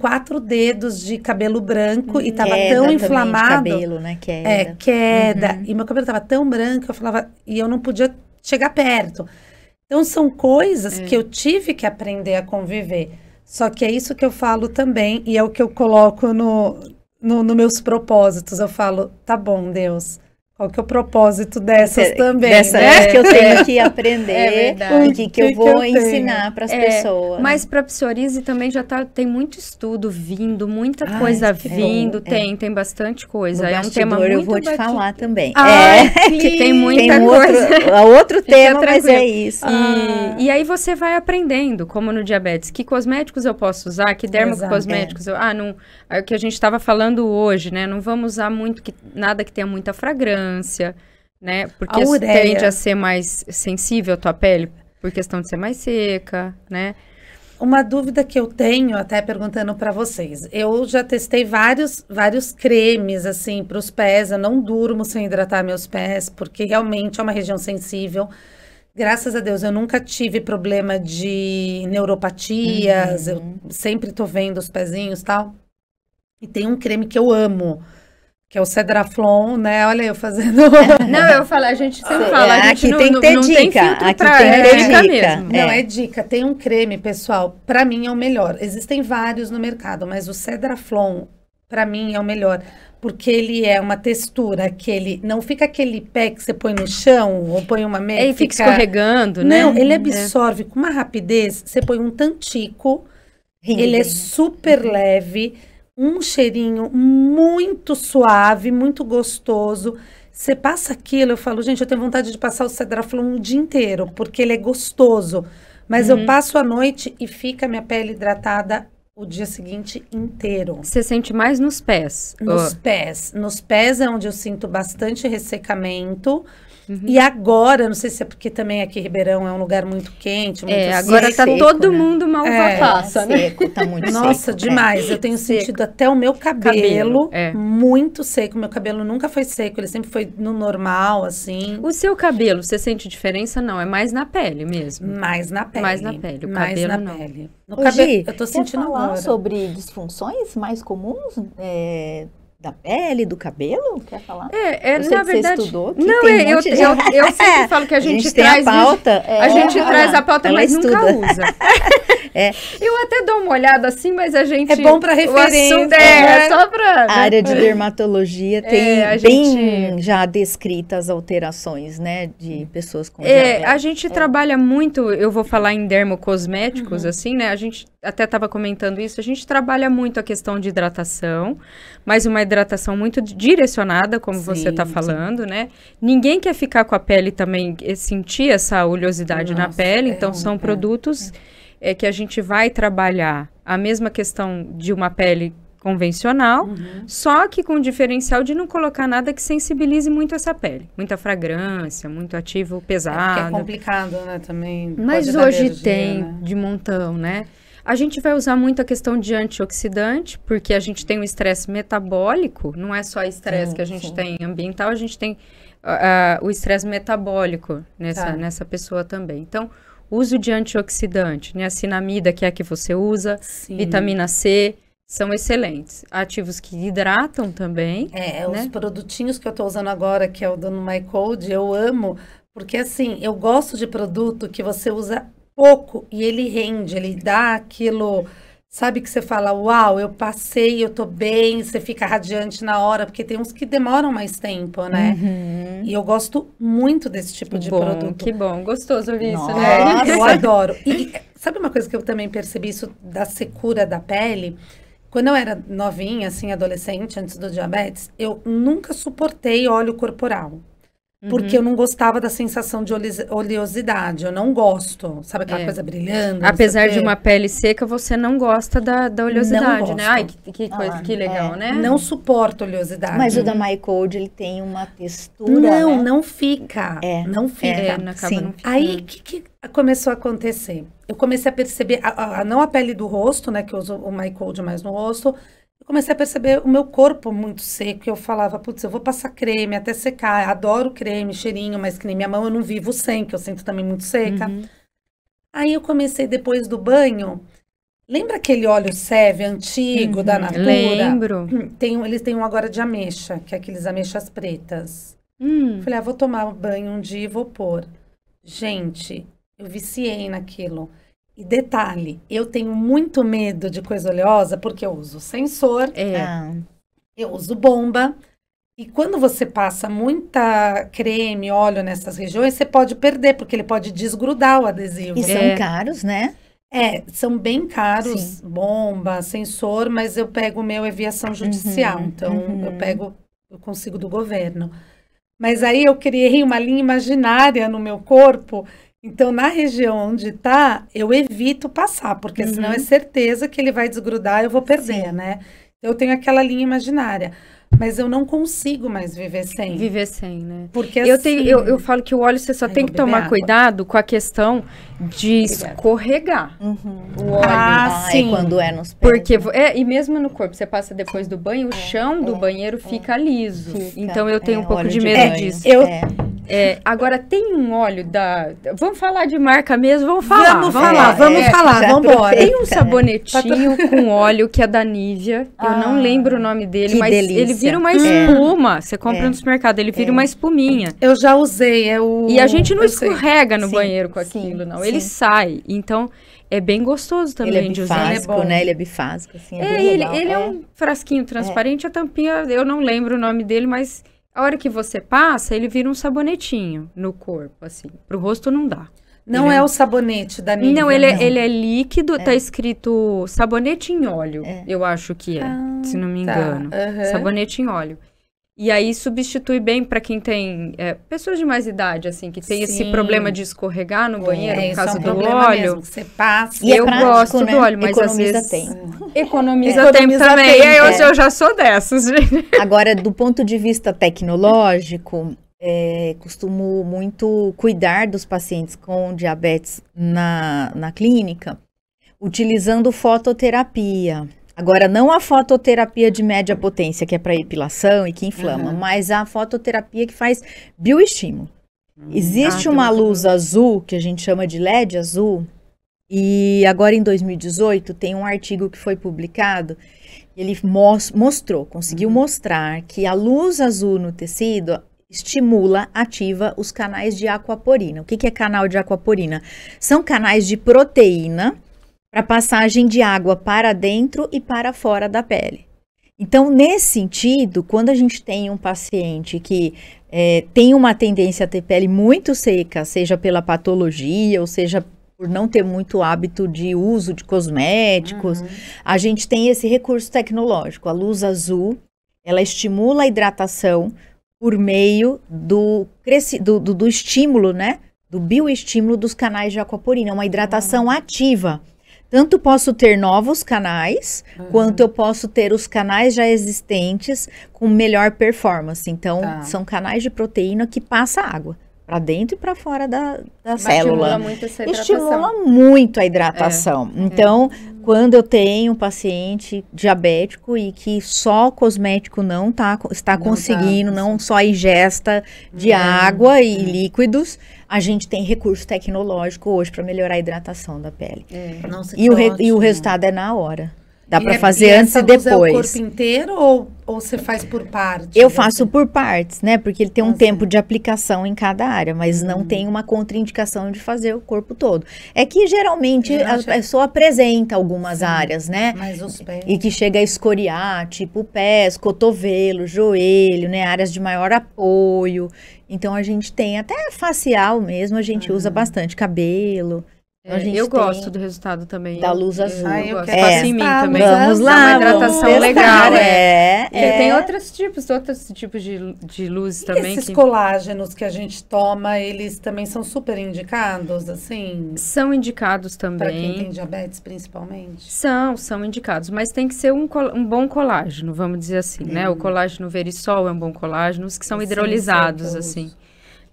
quatro dedos de cabelo branco e tava queda tão inflamado. Cabelo, né? Queda. É, queda. Uhum. E meu cabelo tava tão branco, eu falava, e eu não podia chegar perto. Então são coisas é. que eu tive que aprender a conviver. Só que é isso que eu falo também, e é o que eu coloco no, no, no meus propósitos. Eu falo, tá bom, Deus. Qual que é o propósito dessas é, também, dessa, né? É que eu tenho que é aprender, é o que, que, eu vou que eu ensinar para as é, pessoas. Mas para psoríase também já tá, tem muito estudo vindo, muita Ai, coisa vindo, é. tem, tem bastante coisa. No é um tema muito eu vou te batido. falar também. Ah, é, que tem muita tem coisa. Outro, outro tema, mas é isso. E, ah. e, aí você vai aprendendo, como no diabetes, que cosméticos eu posso usar, que dermocosméticos eu... Ah, não... o que a gente estava falando hoje, né? Não vamos usar muito que, nada que tenha muita fragrância, infância, né? Porque a ureia. tende a ser mais sensível a tua pele por questão de ser mais seca, né? Uma dúvida que eu tenho, até perguntando para vocês. Eu já testei vários, vários cremes assim para os pés. Eu não durmo sem hidratar meus pés, porque realmente é uma região sensível. Graças a Deus, eu nunca tive problema de neuropatias. Uhum. Eu sempre tô vendo os pezinhos, tal. E tem um creme que eu amo, que é o Cedraflon, né? Olha eu fazendo. É, não, eu falo, a gente sempre fala, a é, gente aqui não, tem que ter não, dica. Não tem aqui pra, tem que ter é dica mesmo. Não, é. é dica. Tem um creme, pessoal, para mim é o melhor. Existem vários no mercado, mas o Cedraflon, para mim, é o melhor. Porque ele é uma textura que ele não fica aquele pé que você põe no chão ou põe uma é, meia. Ele fica escorregando, né? Não, ele absorve é. com uma rapidez. Você põe um tantico, ele é super leve um cheirinho muito suave, muito gostoso. Você passa aquilo, eu falo, gente, eu tenho vontade de passar o Cedraflon o dia inteiro, porque ele é gostoso. Mas uhum. eu passo a noite e fica minha pele hidratada o dia seguinte inteiro. Você sente mais nos pés? Nos oh. pés. Nos pés é onde eu sinto bastante ressecamento. Uhum. E agora, não sei se é porque também aqui Ribeirão é um lugar muito quente, muito é, agora tá né? todo né? mundo mal é, passa, né? Seco, tá muito Nossa, seco, demais. É. Eu tenho seco. sentido até o meu cabelo, cabelo é. muito seco. Meu cabelo nunca foi seco, ele sempre foi no normal, assim. O seu cabelo, você sente diferença? Não, é mais na pele mesmo. Mais na pele. Mais na pele. O mais cabelo, na não. pele. No cabelo, eu tô sentindo falar agora. sobre disfunções mais comuns? É da pele, do cabelo? Quer falar? É, é na verdade. estudou, não, é, um eu, de... eu, eu, sempre falo que a gente, a é, gente traz. A, pauta, é, a gente é, traz a pauta, mas estuda. nunca usa. é. Eu até dou uma olhada assim, mas a gente. É bom para referência. O é, né? é, só para. Né? A área de dermatologia tem gente... bem já descritas alterações, né? De pessoas com. É, a gente trabalha muito, eu vou falar em dermocosméticos, uhum. assim, né? A gente até estava comentando isso, a gente trabalha muito a questão de hidratação, mas uma hidratação hidratação muito direcionada, como tá sim, você está falando, né? Ninguém quer ficar com a pele também, eh, sentir essa oleosidade Nossa, na pele, é então são é, produtos é. é. que a gente vai trabalhar a mesma questão de uma pele convencional, uhum. só que com o diferencial de não colocar nada que sensibilize muito essa pele. Muita fragrância, muito ativo é, é pesado. É, é complicado, né, também. Mas hoje tem né? de montão, né? A gente vai usar muito a questão de antioxidante, porque a gente tem um estresse metabólico, não é só estresse que a gente sim. tem ambiental, a gente tem uh, o estresse metabólico nessa, tá. nessa pessoa também. Então, uso de antioxidante, né? sinamida que é a que você usa, sim. vitamina C, são excelentes. Ativos que hidratam também. É, é né? os produtinhos que eu estou usando agora, que é o do My Code, eu amo, porque assim, eu gosto de produto que você usa pouco e ele rende, ele dá aquilo. Sabe que você fala, uau, eu passei, eu tô bem, você fica radiante na hora, porque tem uns que demoram mais tempo, né? Uhum. E eu gosto muito desse tipo de bom, produto. Que bom, gostoso ouvir Nossa. isso, né? Eu adoro. E sabe uma coisa que eu também percebi, isso da secura da pele? Quando eu era novinha, assim, adolescente, antes do diabetes, eu nunca suportei óleo corporal porque uhum. eu não gostava da sensação de oleosidade, eu não gosto, sabe aquela é. coisa brilhando. Apesar de uma pele seca, você não gosta da, da oleosidade, né? Ai, que, que coisa, ah, que legal, é. né? Não suporto oleosidade. Mas o da My Cold, ele tem uma textura, Não, né? não fica, é. não é, fica. É, não acaba Sim. não Aí, o que, que, começou a acontecer? Eu comecei a perceber, a, a, não a pele do rosto, né, que eu uso o My Cold mais no rosto, eu comecei a perceber o meu corpo muito seco. E eu falava, putz, eu vou passar creme até secar. Adoro creme, cheirinho, mas que nem minha mão eu não vivo sem, que eu sinto também muito seca. Uhum. Aí eu comecei depois do banho. Lembra aquele óleo Seve antigo uhum, da Natura? Lembro. Tem, eles têm um agora de ameixa, que é aqueles ameixas pretas. Hum. Falei, ah, vou tomar banho um dia e vou pôr. Gente, eu viciei naquilo. E detalhe, eu tenho muito medo de coisa oleosa porque eu uso sensor, é. Ah. eu uso bomba. E quando você passa muita creme, óleo nessas regiões, você pode perder, porque ele pode desgrudar o adesivo. E são é. caros, né? É, são bem caros, Sim. bomba, sensor, mas eu pego o meu aviação é judicial. Uhum, então, uhum. eu pego, eu consigo do governo. Mas aí eu criei uma linha imaginária no meu corpo então, na região onde está, eu evito passar, porque uhum. senão é certeza que ele vai desgrudar e eu vou perder, Sim. né? Eu tenho aquela linha imaginária. Mas eu não consigo mais viver sem. Viver sem, né? Porque eu, assim, tenho, eu, assim eu, falo que o óleo você só Ai, tem que tomar água. cuidado com a questão de Obrigada. escorregar uhum. Ah, o óleo. Ah, ah sim. É quando é nos pés. Porque é, e mesmo no corpo, você passa depois do banho, o é, chão do é, banheiro fica é. liso. Fica, então eu tenho um pouco de medo de disso. Eu, é, agora tem um óleo da. Vamos falar de marca mesmo? Vamos falar. Vamos falar, vamos é, falar, é, vamos embora. Tem um sabonetinho com óleo que é da Nivea. Ah, eu não ah, lembro o nome dele, mas delícia. ele vira uma é. espuma. Você compra é. no supermercado, ele vira é. uma espuminha. Eu já usei, é o. E a gente não eu escorrega sei. no sim, banheiro com aquilo, sim, não. Sim. Ele sai. Então, é bem gostoso também ele é de usar. Ele é bifásico, né? Ele é bifásico, assim, é, é ele, ele é. é. um frasquinho transparente, a tampinha, eu não lembro o nome dele, mas a hora que você passa, ele vira um sabonetinho no corpo, assim. Pro rosto não dá. Não é, é o sabonete da Nivea. É, não, ele, não. É, ele é líquido, é. tá escrito sabonete em óleo, é. eu acho que é, ah, se não me ah, engano. Tá. Uhum. Sabonete em óleo. E aí substitui bem para quem tem é, pessoas de mais idade, assim, que tem Sim. esse problema de escorregar no é, banheiro é, por causa é um do óleo. Mesmo, você passa. E eu é prático, gosto né? do óleo, mas economiza às vezes tempo. economiza é. tempo economiza também. Tempo, e aí é. eu já sou dessas. Gente. Agora, do ponto de vista tecnológico, é, costumo muito cuidar dos pacientes com diabetes na, na clínica, utilizando fototerapia. Agora, não a fototerapia de média potência, que é para epilação e que inflama, uhum. mas a fototerapia que faz bioestímulo. Hum, Existe ah, tá uma luz azul, que a gente chama de LED azul, e agora em 2018 tem um artigo que foi publicado, ele mos mostrou, conseguiu uhum. mostrar que a luz azul no tecido estimula, ativa os canais de aquaporina. O que, que é canal de aquaporina? São canais de proteína para passagem de água para dentro e para fora da pele. Então, nesse sentido, quando a gente tem um paciente que é, tem uma tendência a ter pele muito seca, seja pela patologia ou seja por não ter muito hábito de uso de cosméticos, uhum. a gente tem esse recurso tecnológico. A luz azul, ela estimula a hidratação por meio do, do, do, do estímulo, né? Do bioestímulo dos canais de aquaporina. É uma hidratação uhum. ativa. Tanto posso ter novos canais, uhum. quanto eu posso ter os canais já existentes com melhor performance. Então, tá. são canais de proteína que passa água para dentro e para fora da, da célula. Estimula muito essa hidratação. Estimula muito a hidratação. É. Então, é. Quando eu tenho um paciente diabético e que só cosmético não tá, está não conseguindo, tá. não só ingesta de água e é. líquidos, a gente tem recurso tecnológico hoje para melhorar a hidratação da pele. É, e, o re, e o resultado é na hora. Dá para fazer antes e depois. faz o corpo inteiro ou, ou você faz por partes? Eu faço por partes, né? Porque ele tem um ah, tempo sim. de aplicação em cada área, mas hum. não tem uma contraindicação de fazer o corpo todo. É que geralmente a pessoa apresenta algumas sim, áreas, né? Mas os pés. E que né? chega a escoriar, tipo pés, cotovelo, joelho, né? Áreas de maior apoio. Então a gente tem até facial mesmo, a gente usa bastante cabelo. É, eu gosto do resultado também. Da luz azul. Ah, eu, eu quero. É, em tá, mim tá, também. Vamos lá, uma hidratação legal. Né? É, é. Tem outros tipos, outros tipos de, de luzes e também. Esses que... colágenos que a gente toma, eles também são super indicados, assim? São indicados também. Para quem tem diabetes, principalmente? São, são indicados. Mas tem que ser um, col um bom colágeno, vamos dizer assim, né? hum. né? O colágeno verisol é um bom colágeno. Os que são hidrolizados, Sim, assim.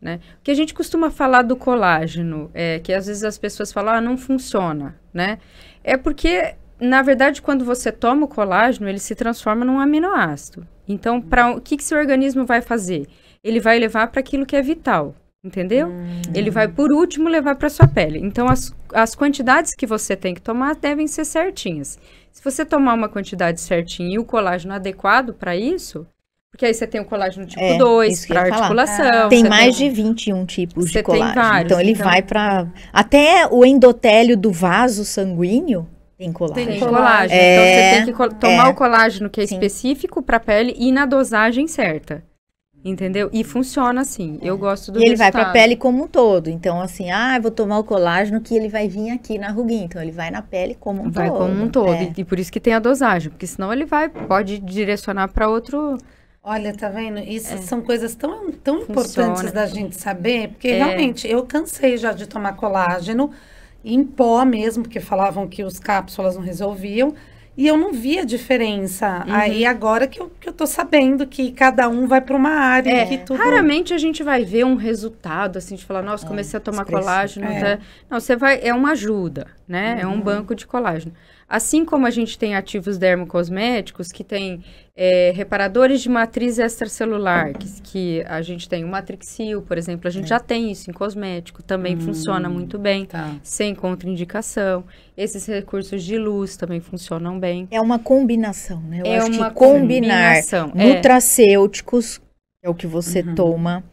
Né? O que a gente costuma falar do colágeno, é, que às vezes as pessoas falam, ah, não funciona, né? É porque, na verdade, quando você toma o colágeno, ele se transforma num aminoácido. Então, hum. para o que, que seu organismo vai fazer? Ele vai levar para aquilo que é vital, entendeu? Hum. Ele vai, por último, levar para sua pele. Então, as, as quantidades que você tem que tomar devem ser certinhas. Se você tomar uma quantidade certinha e o colágeno adequado para isso, porque aí você tem o colágeno tipo é, 2, para articulação. Ah, tem mais tem... de 21 tipos de colágeno. Vários, então ele então... vai para até o endotélio do vaso sanguíneo tem colágeno. Tem colágeno. É, então você tem que tomar é, o colágeno que é sim. específico para pele e na dosagem certa. Entendeu? E funciona assim. Eu gosto do E ele vai para a pele como um todo. Então, assim, ah, eu vou tomar o colágeno que ele vai vir aqui na ruguinha. Então, ele vai na pele como um vai todo. Vai como um todo. É. E, e por isso que tem a dosagem. Porque senão ele vai, pode direcionar para outro Olha, tá vendo? Isso é. são coisas tão, tão importantes da gente saber, porque é. realmente eu cansei já de tomar colágeno em pó mesmo, porque falavam que os cápsulas não resolviam. E eu não via diferença. Uhum. Aí agora que eu, que eu tô sabendo que cada um vai para uma área. É, que tudo... Raramente a gente vai ver um resultado assim de falar, nossa, é, comecei a tomar colágeno. Tá... Não, você vai. É uma ajuda, né? Uhum. É um banco de colágeno. Assim como a gente tem ativos dermocosméticos, que tem é, reparadores de matriz extracelular, que, que, a gente tem o Matrixil, por exemplo, a gente é. já tem isso em cosmético, também hum, funciona muito bem, tá. sem contraindicação. Esses recursos de luz também funcionam bem. É uma combinação, né? Eu é acho uma que combinar combinação, é. nutracêuticos, é. é o que você uhum. toma,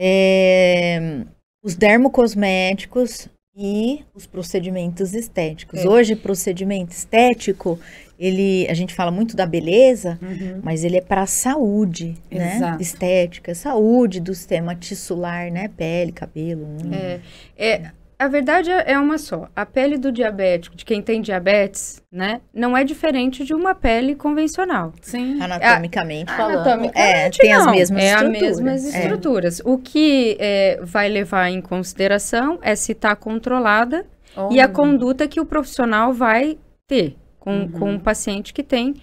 é, os dermocosméticos, e os procedimentos estéticos. É. Hoje, procedimento estético, ele, a gente fala muito da beleza, uhum. mas ele é para a saúde, né? Estética, saúde do sistema tissular, né? Pele, cabelo, unha. É. é a verdade é, é uma só. A pele do diabético, de quem tem diabetes, né, não é diferente de uma pele convencional. Sim. Ah, anatomicamente a, ah, falando. Anatomicamente, é, tem não. as mesmas é estruturas. As mesmas é. estruturas. É. O que é, vai levar em consideração é se está controlada oh. e a conduta que o profissional vai ter com, uhum. com o paciente que tem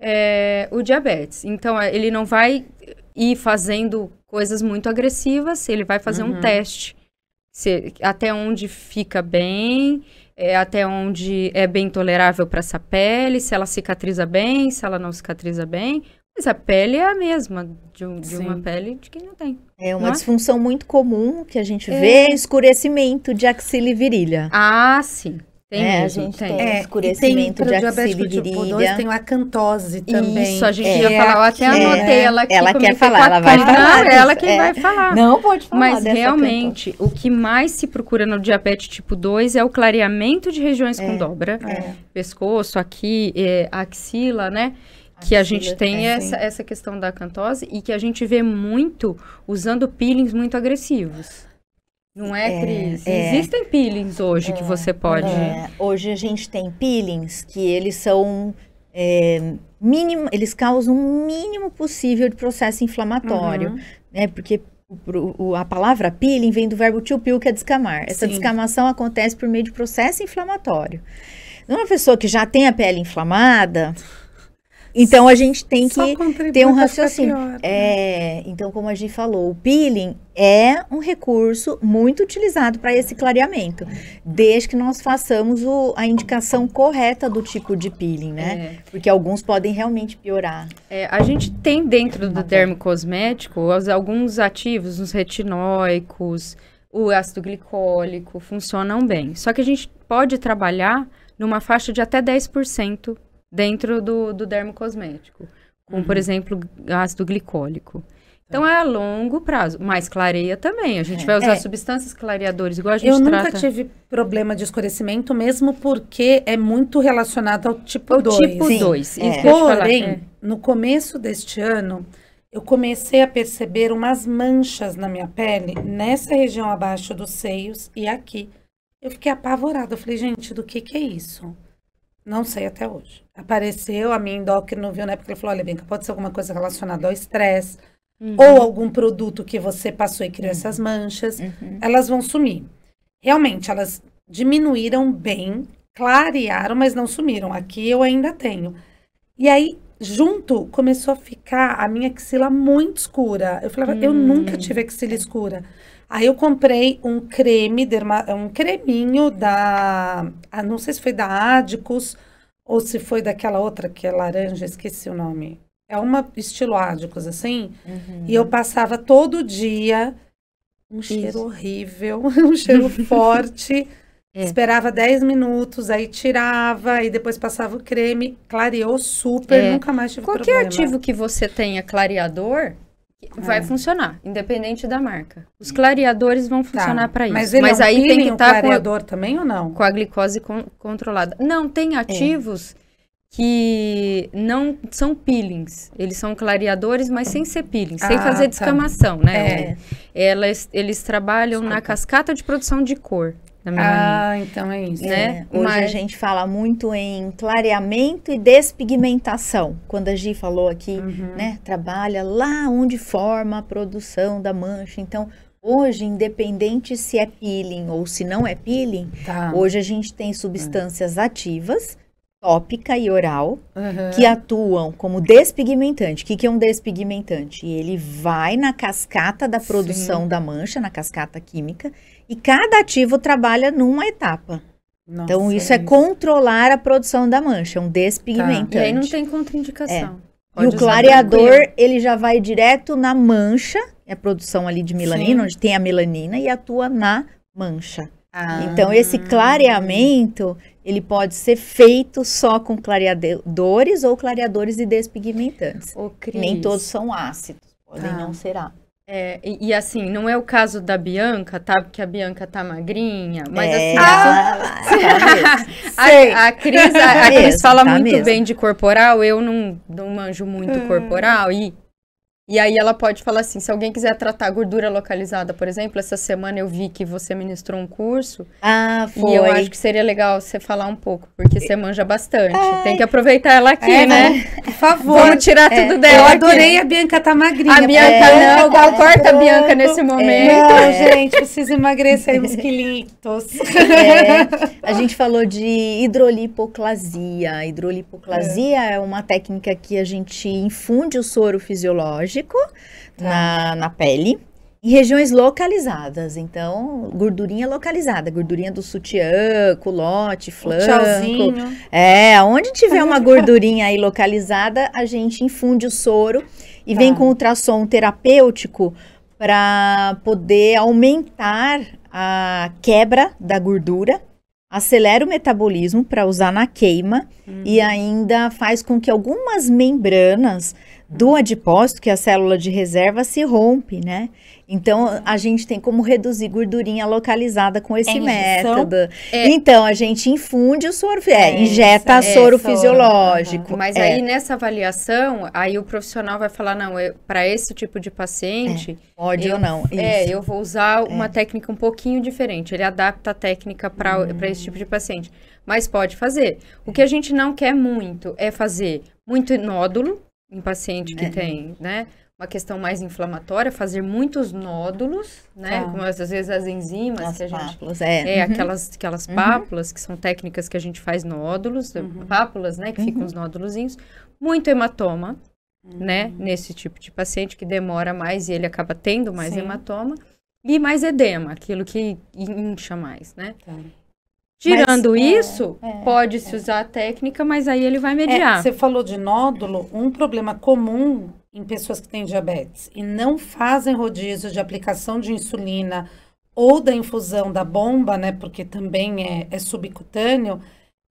é, o diabetes. Então, é, ele não vai ir fazendo coisas muito agressivas, ele vai fazer uhum. um teste se, até onde fica bem, é, até onde é bem tolerável para essa pele, se ela cicatriza bem, se ela não cicatriza bem. Mas a pele é a mesma de, um, de uma pele de quem não tem. É uma é? disfunção muito comum que a gente é. vê escurecimento de axila e virilha. Ah, sim. Tem é, a gente tem. tem. É, escurecimento tem, de diabético tipo 2, tem o acantose também. Isso, a gente é, ia falar, eu até é, anotei ela aqui. Ela quer falar, ela vai falar. ela quem é. vai falar. Não pode falar Mas realmente, acantose. o que mais se procura no diabetes tipo 2 é o clareamento de regiões com é, dobra. Pescoço, aqui, axila, né? que a gente tem é, essa, essa questão da acantose e que a gente vê muito usando peelings muito agressivos. Não é, é, Cris? É, Existem peelings hoje é, que você pode. É. Hoje a gente tem peelings que eles são. É, mínimo, eles causam o mínimo possível de processo inflamatório, uhum. né? Porque o, o, a palavra peeling vem do verbo to peel, que é descamar. Essa Sim. descamação acontece por meio de processo inflamatório. Uma pessoa que já tem a pele inflamada, então a gente tem que ter um raciocínio. Pior, né? é, então, como a gente falou, o peeling é um recurso muito utilizado para esse clareamento, desde que nós façamos o, a indicação correta do tipo de peeling, né? É. Porque alguns podem realmente piorar. É, a gente tem dentro do dermocosmético tá alguns ativos, os retinóicos, o ácido glicólico, funcionam bem. Só que a gente pode trabalhar numa faixa de até 10% dentro do, do dermocosmético, como, uhum. por exemplo, ácido glicólico. Tá. Então é a longo prazo, mas clareia também. A gente é, vai usar é. substâncias clareadoras, igual a gente Eu trata. nunca tive problema de escurecimento, mesmo porque é muito relacionado ao tipo 2. Tipo 2, é. Porém, no começo deste ano, eu comecei a perceber umas manchas na minha pele, nessa região abaixo dos seios e aqui. Eu fiquei apavorada. Eu falei, gente, do que que é isso? Não sei até hoje. Apareceu, a minha endócrina viu na época, ela falou, olha, bem, pode ser alguma coisa relacionada ao estresse, uhum. ou algum produto que você passou e criou uhum. essas manchas, uhum. elas vão sumir. Realmente, elas diminuíram bem, clarearam, mas não sumiram. Aqui eu ainda tenho. E aí, junto, começou a ficar a minha axila muito escura. Eu falava, eu nunca hum. tive axila escura. Aí eu comprei um creme, é um creminho da. Ah, não sei se foi da Ádicos ou se foi daquela outra que é laranja, esqueci o nome. É uma estilo Ádicos, assim. Uhum. E eu passava todo dia um Isso. cheiro horrível, um cheiro forte. É. Esperava 10 minutos, aí tirava, e depois passava o creme, clareou super, é. nunca mais tive Qualquer é problema. Qualquer ativo que você tenha é clareador, Vai é. funcionar, independente da marca. Os tá. clareadores vão funcionar tá, para isso. Mas, ele mas é um aí tem que estar tá clareador com a, também ou não? Com a glicose con, controlada. Não, tem é. ativos é. que não são peelings. Eles são clareadores, mas sem ser peeling, ah, sem fazer tá. descamação, tá. né? É. Eles trabalham Desculpa. na cascata de produção de cor ah, mania. então é isso. Né? É, hoje Mas... a gente fala muito em clareamento e despigmentação. Quando a Gi falou aqui, uhum. né? Trabalha lá onde forma a produção da mancha. Então, Hoje, independente se é peeling ou se não é peeling, tá. hoje a gente tem substâncias ativas, tópica e oral, uhum. que atuam como despigmentante. O que, que, é um despigmentante? Ele vai na cascata da produção Sim. da mancha, na cascata química, e cada ativo trabalha numa etapa. Nossa, então, é isso é, isso. controlar a produção da mancha, um despigmentante. Tá. E aí não tem contraindicação. É. E o clareador, tranquilo. ele já vai direto na mancha, é a produção ali de melanina, Sim. onde tem a melanina, e atua na mancha. Ah. Então, esse clareamento, ele pode ser feito só com clareadores ou clareadores e despigmentantes. Oh, Nem todos são ácidos, podem ah. não ser ácidos. É, e, e, assim, não é o caso da Bianca, tá? Porque a Bianca tá magrinha, mas é, assim. Ah, tá a, a, a, Cris, a, a tá Cris fala tá muito mesmo. bem de corporal, eu não, não manjo muito hum. corporal e e aí ela pode falar assim, se alguém quiser tratar gordura localizada, por exemplo, essa semana eu vi que você ministrou um curso. Ah, foi. E eu acho que seria legal você falar um pouco, porque você manja bastante. Ai. Tem que aproveitar ela aqui, é, né? né? Por favor. Vamos tirar é, tudo dela. Eu adorei aqui. a Bianca tá magrinha. A Bianca é, não, tá corta a Bianca nesse é. momento. Não, gente, precisa emagrecer uns quilinhos. É. a gente falou de hidrolipoclasia. hidrolipoclasia é. é uma técnica que a gente infunde o soro fisiológico tá. na, na pele em regiões localizadas. Então, gordurinha localizada, gordurinha do sutiã, culote, flanco. É, onde tiver uma gordurinha aí localizada, a gente infunde o soro e tá. vem com ultrassom terapêutico para poder aumentar a quebra da gordura, acelera o metabolismo para usar na queima uhum. e ainda faz com que algumas membranas do adipócito, que é a célula de reserva, se rompe, né? Então, a gente tem como reduzir gordurinha localizada com esse é método. É. Então, a gente infunde o soro, é, é injeta é soro fisiológico. Uhum. Mas é. aí, nessa avaliação, aí o profissional vai falar, não, para esse tipo de paciente... É, pode eu, ou não. Isso. É, eu vou usar uma técnica um pouquinho diferente. Ele adapta a técnica para hum. esse tipo de paciente. Mas pode fazer. O que a gente não quer muito é fazer muito nódulo, em paciente que é. tem, né? Uma questão mais inflamatória, fazer muitos nódulos, né? Tá. Como às vezes as enzimas as que pápulas, a gente. É, é uhum. aquelas, aquelas uhum. pápulas, uhum. que são técnicas que a gente faz nódulos, uhum. pápulas, né? Que ficam uhum. os nódulozinhos. Muito hematoma, né? Uhum. Nesse tipo de paciente que demora mais e ele acaba tendo mais Sim. hematoma. E mais edema, aquilo que incha mais, né? Tá. Tirando mas, é, isso, é, pode-se é. usar a técnica, mas aí ele vai é, mediar. você falou de nódulo, um problema comum em pessoas que têm diabetes e não fazem rodízio de aplicação de insulina ou da infusão da bomba, né, porque também é, é subcutâneo,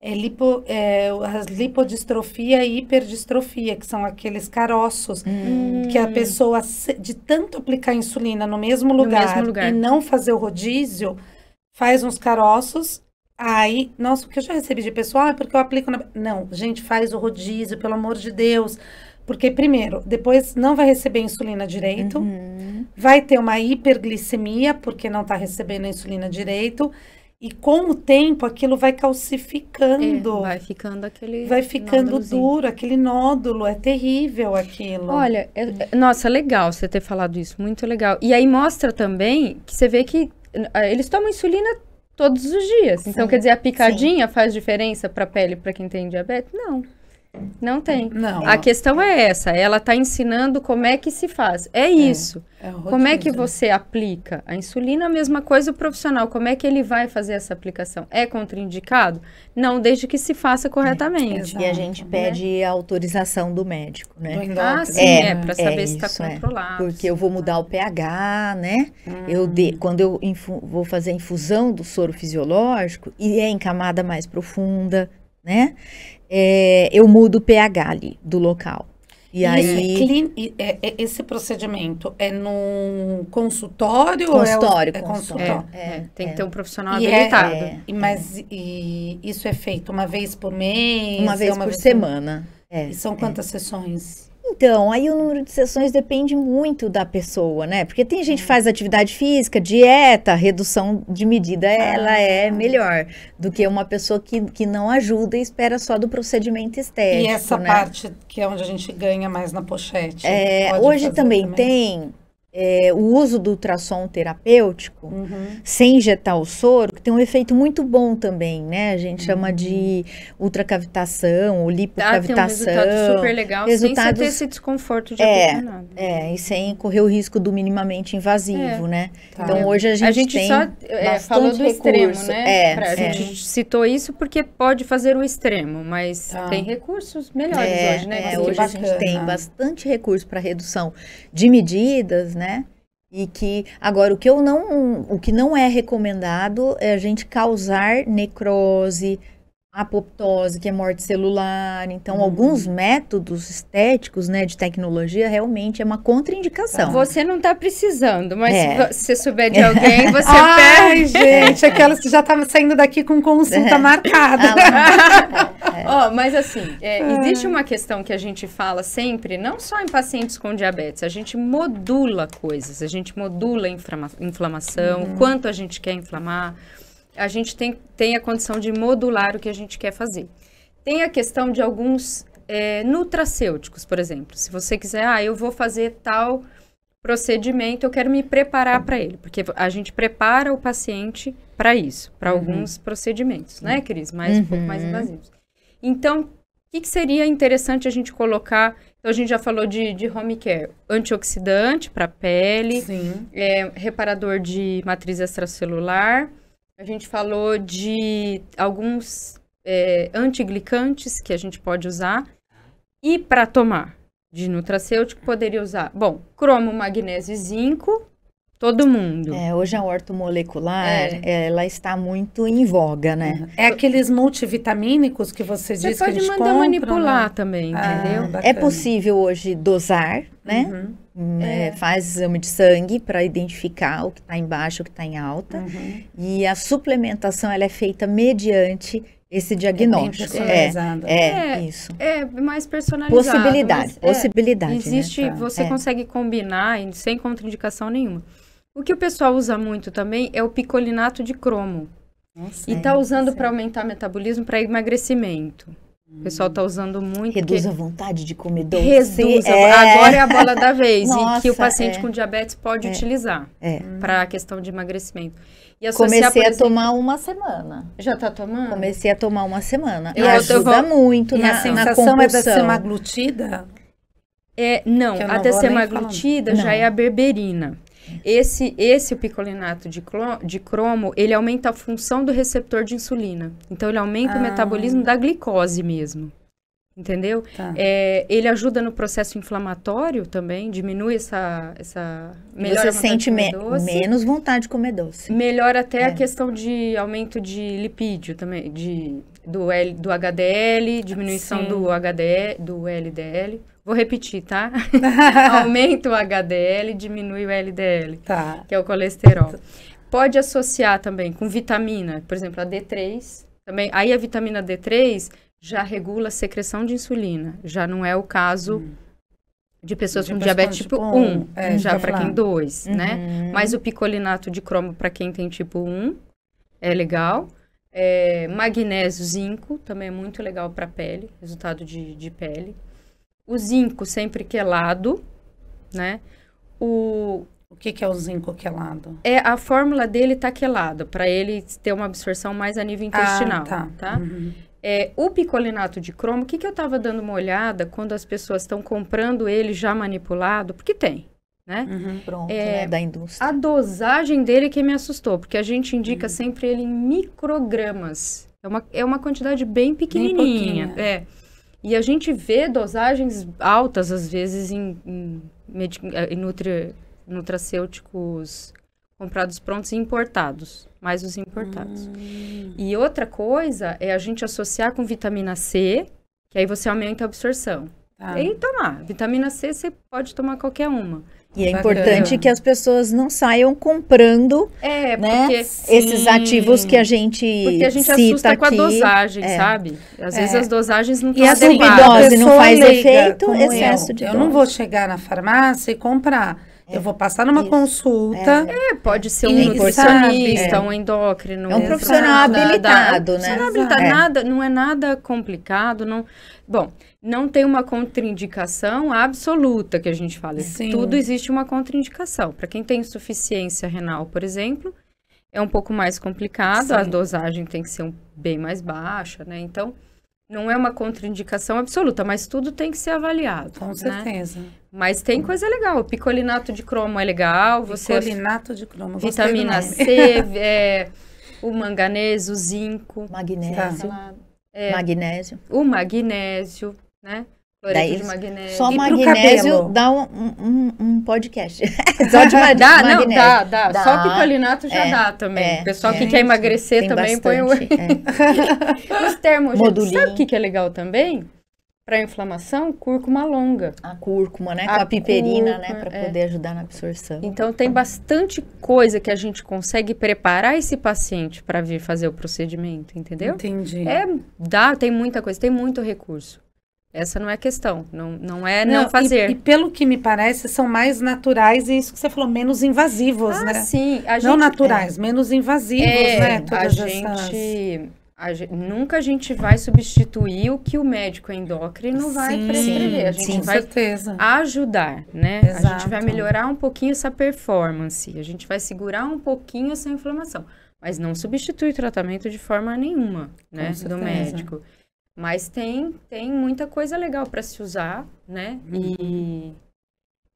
é, lipo, é as lipodistrofia e hiperdistrofia, que são aqueles caroços hum. que a pessoa, de tanto aplicar insulina no mesmo lugar, no mesmo lugar. e não fazer o rodízio, faz uns caroços Aí, nossa, o que eu já recebi de pessoal é ah, porque eu aplico na. Não, gente, faz o rodízio, pelo amor de Deus. Porque, primeiro, depois não vai receber insulina direito, uhum. vai ter uma hiperglicemia, porque não está recebendo a insulina direito. E com o tempo, aquilo vai calcificando. É, vai ficando aquele. Vai ficando duro, aquele nódulo. É terrível aquilo. Olha, é, é, nossa, legal você ter falado isso, muito legal. E aí mostra também que você vê que eles tomam insulina todos os dias. Então, Sim. quer dizer, a picadinha Sim. faz diferença para a pele para quem tem diabetes? Não. Não tem. Não. A questão é essa. Ela está ensinando como é que se faz. É, é isso. É como é que né? você aplica a insulina? A mesma coisa o profissional. Como é que ele vai fazer essa aplicação? É contraindicado? Não, desde que se faça corretamente. É, e a gente né? pede a autorização do médico, né? Do ah, sim. É, é para é saber se está é. controlado. Porque eu vou tá mudar o pH, né? Hum. Eu de, hum. quando eu vou fazer a infusão do soro fisiológico, e é em camada mais profunda, né? é, eu mudo o pH ali do local. E Isso, aí... É, é, esse procedimento é num consultório? É é consultório. É, é consultório. tem que é. ter um profissional habilitado. E, mas e, isso é feito uma vez por mês? Uma vez uma por vez semana. Por... e são quantas sessões? Então, aí o número de sessões depende muito da pessoa, né? Porque tem gente que uhum. faz atividade física, dieta, redução de medida, ela ah. é melhor do que uma pessoa que, que não ajuda e espera só do procedimento estético. E essa né? parte que é onde a gente ganha mais na pochete. É, hoje também, também tem é, o uso do ultrassom terapêutico, uhum. sem injetar o soro, que tem um efeito muito bom também, né? A gente uhum. chama de uhum. ultracavitação ou lipocavitação. Ah, tem um resultado super legal, resultados, sem ter esse desconforto de é, nada. Né? É, e sem correr o risco do minimamente invasivo, é, né? Tá. Então, hoje a gente, a gente tem só, é, falou do recurso. extremo, né? É, pra, a é. gente citou isso porque pode fazer o extremo, mas tá. tem recursos melhores é, hoje, né? É, hoje bacana. a gente tem bastante recurso para redução de medidas, né? E que agora o que eu não, o que não é recomendado é a gente causar necrose, apoptose, que é morte celular. Então, hum. alguns métodos estéticos, né, de tecnologia, realmente é uma contraindicação. Tá. Você não está precisando, mas é. se você souber de alguém, você Ai, perde. gente, aquelas que já estavam saindo daqui com consulta é. marcada. Ah, oh, mas assim, é, é, existe uma questão que a gente fala sempre, não só em pacientes com diabetes, a gente modula coisas, a gente modula inflama inflamação, uhum. quanto a gente quer inflamar a gente tem, tem a condição de modular o que a gente quer fazer. Tem a questão de alguns é, nutracêuticos, por exemplo. Se você quiser, ah, eu vou fazer tal procedimento, eu quero me preparar para ele, porque a gente prepara o paciente para isso, para uhum. alguns procedimentos, né, Cris? Mais, uhum. Um pouco mais uhum. invasivos. Então, o que, que, seria interessante a gente colocar? Então, a gente já falou de, de home care, antioxidante para pele, é, reparador de matriz extracelular, a gente falou de alguns é, antiglicantes que a gente pode usar. E para tomar de nutracêutico, poderia usar, bom, cromo, magnésio e zinco, Todo mundo. É, hoje a horto molecular, é. é. ela está muito em voga, né? Uhum. É aqueles multivitamínicos que você, você disse que a gente compra. Você pode mandar manipular né? também, ah, entendeu? Bacana. É possível hoje dosar, né? Uhum. É, é. faz exame de sangue para identificar o que está embaixo, o que está em alta. Uhum. E a suplementação ela é feita mediante esse diagnóstico. É, é, é, é, isso. É mais personalizado. Possibilidade, possibilidade. É, existe, né? você é. consegue combinar sem contraindicação nenhuma. O que o pessoal usa muito também é o picolinato de cromo. Nossa, e está é, usando para aumentar o metabolismo, para emagrecimento. O pessoal está hum. usando muito. Reduz que... a vontade de comer doce. Reduz. A... É. Agora é a bola da vez. Nossa, e que o paciente é. com diabetes pode é. utilizar é. para a questão de emagrecimento. E Comecei a exemplo... tomar uma semana. Já está tomando? Comecei a tomar uma semana. Eu, ajuda eu vou... muito e na, a sensação na é da semaglutida? É, não, é, não a da semaglutida já é a berberina. Esse, esse picolinato de, de cromo, ele aumenta a função do receptor de insulina. Então, ele aumenta ah. o metabolismo da glicose mesmo. Entendeu? Tá. É, ele ajuda no processo inflamatório também, diminui essa. essa melhora Você sente me doce, menos vontade de comer doce. Melhora até é. a questão de aumento de lipídio também, de, do, L, do HDL, diminuição Sim. do HDL, do LDL. Vou repetir, tá? Aumenta o HDL, diminui o LDL, tá. que é o colesterol. Tá. Pode associar também com vitamina, por exemplo, a D3. Também, aí a vitamina D3 já regula a secreção de insulina. Já não é o caso hum. de pessoas de com diabetes tipo 1, 1 é, já para quem 2, né? uhum. né? Mas o picolinato de cromo para quem tem tipo 1 é legal. É, magnésio, zinco também é muito legal para pele, resultado de, de pele o zinco sempre quelado, é né? O o que, que, é o zinco quelado? É, é, a fórmula dele tá quelada, é para ele ter uma absorção mais a nível ah, intestinal, ah, tá? tá? Uhum. É, o picolinato de cromo, o que, que eu estava dando uma olhada quando as pessoas estão comprando ele já manipulado? Porque tem, né? Uhum. Pronto, é, né? Da indústria. A dosagem dele que me assustou, porque a gente indica uhum. sempre ele em microgramas. É uma, é uma quantidade bem pequenininha. Bem é. E a gente vê dosagens altas, às vezes, em, em, eh, em nutri, nutracêuticos comprados prontos e importados, mais os importados. Hum. E outra coisa é a gente associar com vitamina C, que aí você aumenta a absorção. Ah. E tomar. Vitamina C você pode tomar qualquer uma. E é Bacana. importante que as pessoas não saiam comprando é, né, esses ativos que a gente Porque a gente assusta aqui. com a dosagem, é. sabe? Às vezes é. as dosagens não estão E a subdose não faz efeito, excesso eu. de dose. Eu não vou chegar na farmácia e comprar eu vou passar numa Isso. consulta. É. é. pode ser um nutricionista, é. um endócrino. É um profissional habilitado, da, né? Profissional habilitado, é. nada, não é nada complicado, não. Bom, não tem uma contraindicação absoluta que a gente fala. Sim. Tudo existe uma contraindicação. Para quem tem insuficiência renal, por exemplo, é um pouco mais complicado, Sim. a dosagem tem que ser um, bem mais baixa, né? Então, não é uma contraindicação absoluta, mas tudo tem que ser avaliado. Com né? certeza. Mas tem coisa legal. O picolinato de cromo é legal. Você picolinato de cromo. Vitamina C, é, o manganês, o zinco. Magnésio. Tá. É, magnésio. O magnésio, né? Daí, magnésio. Só e magnésio dá um, um, um podcast. só de dá, Não, dá, dá, dá. Só picolinato já é, dá também. É, o pessoal é, que quer emagrecer também bastante, põe o... É. Os termos, gente, sabe o que, é legal também? Para inflamação, cúrcuma longa. A cúrcuma, né? Com a, piperina, né? cúrcuma, né? Para é. poder ajudar na absorção. Então, tem bastante coisa que a gente consegue preparar esse paciente para vir fazer o procedimento, entendeu? Entendi. É, dá, tem muita coisa, tem muito recurso. Essa não é a questão. Não, não é não, não fazer. E, e, pelo que me parece, são mais naturais e isso que você falou, menos invasivos, ah, né? Sim, a gente, não naturais, é, menos invasivos, é, né? a gente. A nunca a gente vai substituir o que o médico endócrino sim, vai prescrever. A gente sim, vai certeza. ajudar, né? Exato. A gente vai melhorar um pouquinho essa performance, a gente vai segurar um pouquinho essa inflamação, mas não substitui o tratamento de forma nenhuma, né, do médico. Mas tem, tem muita coisa legal para se usar, né? E. Uhum.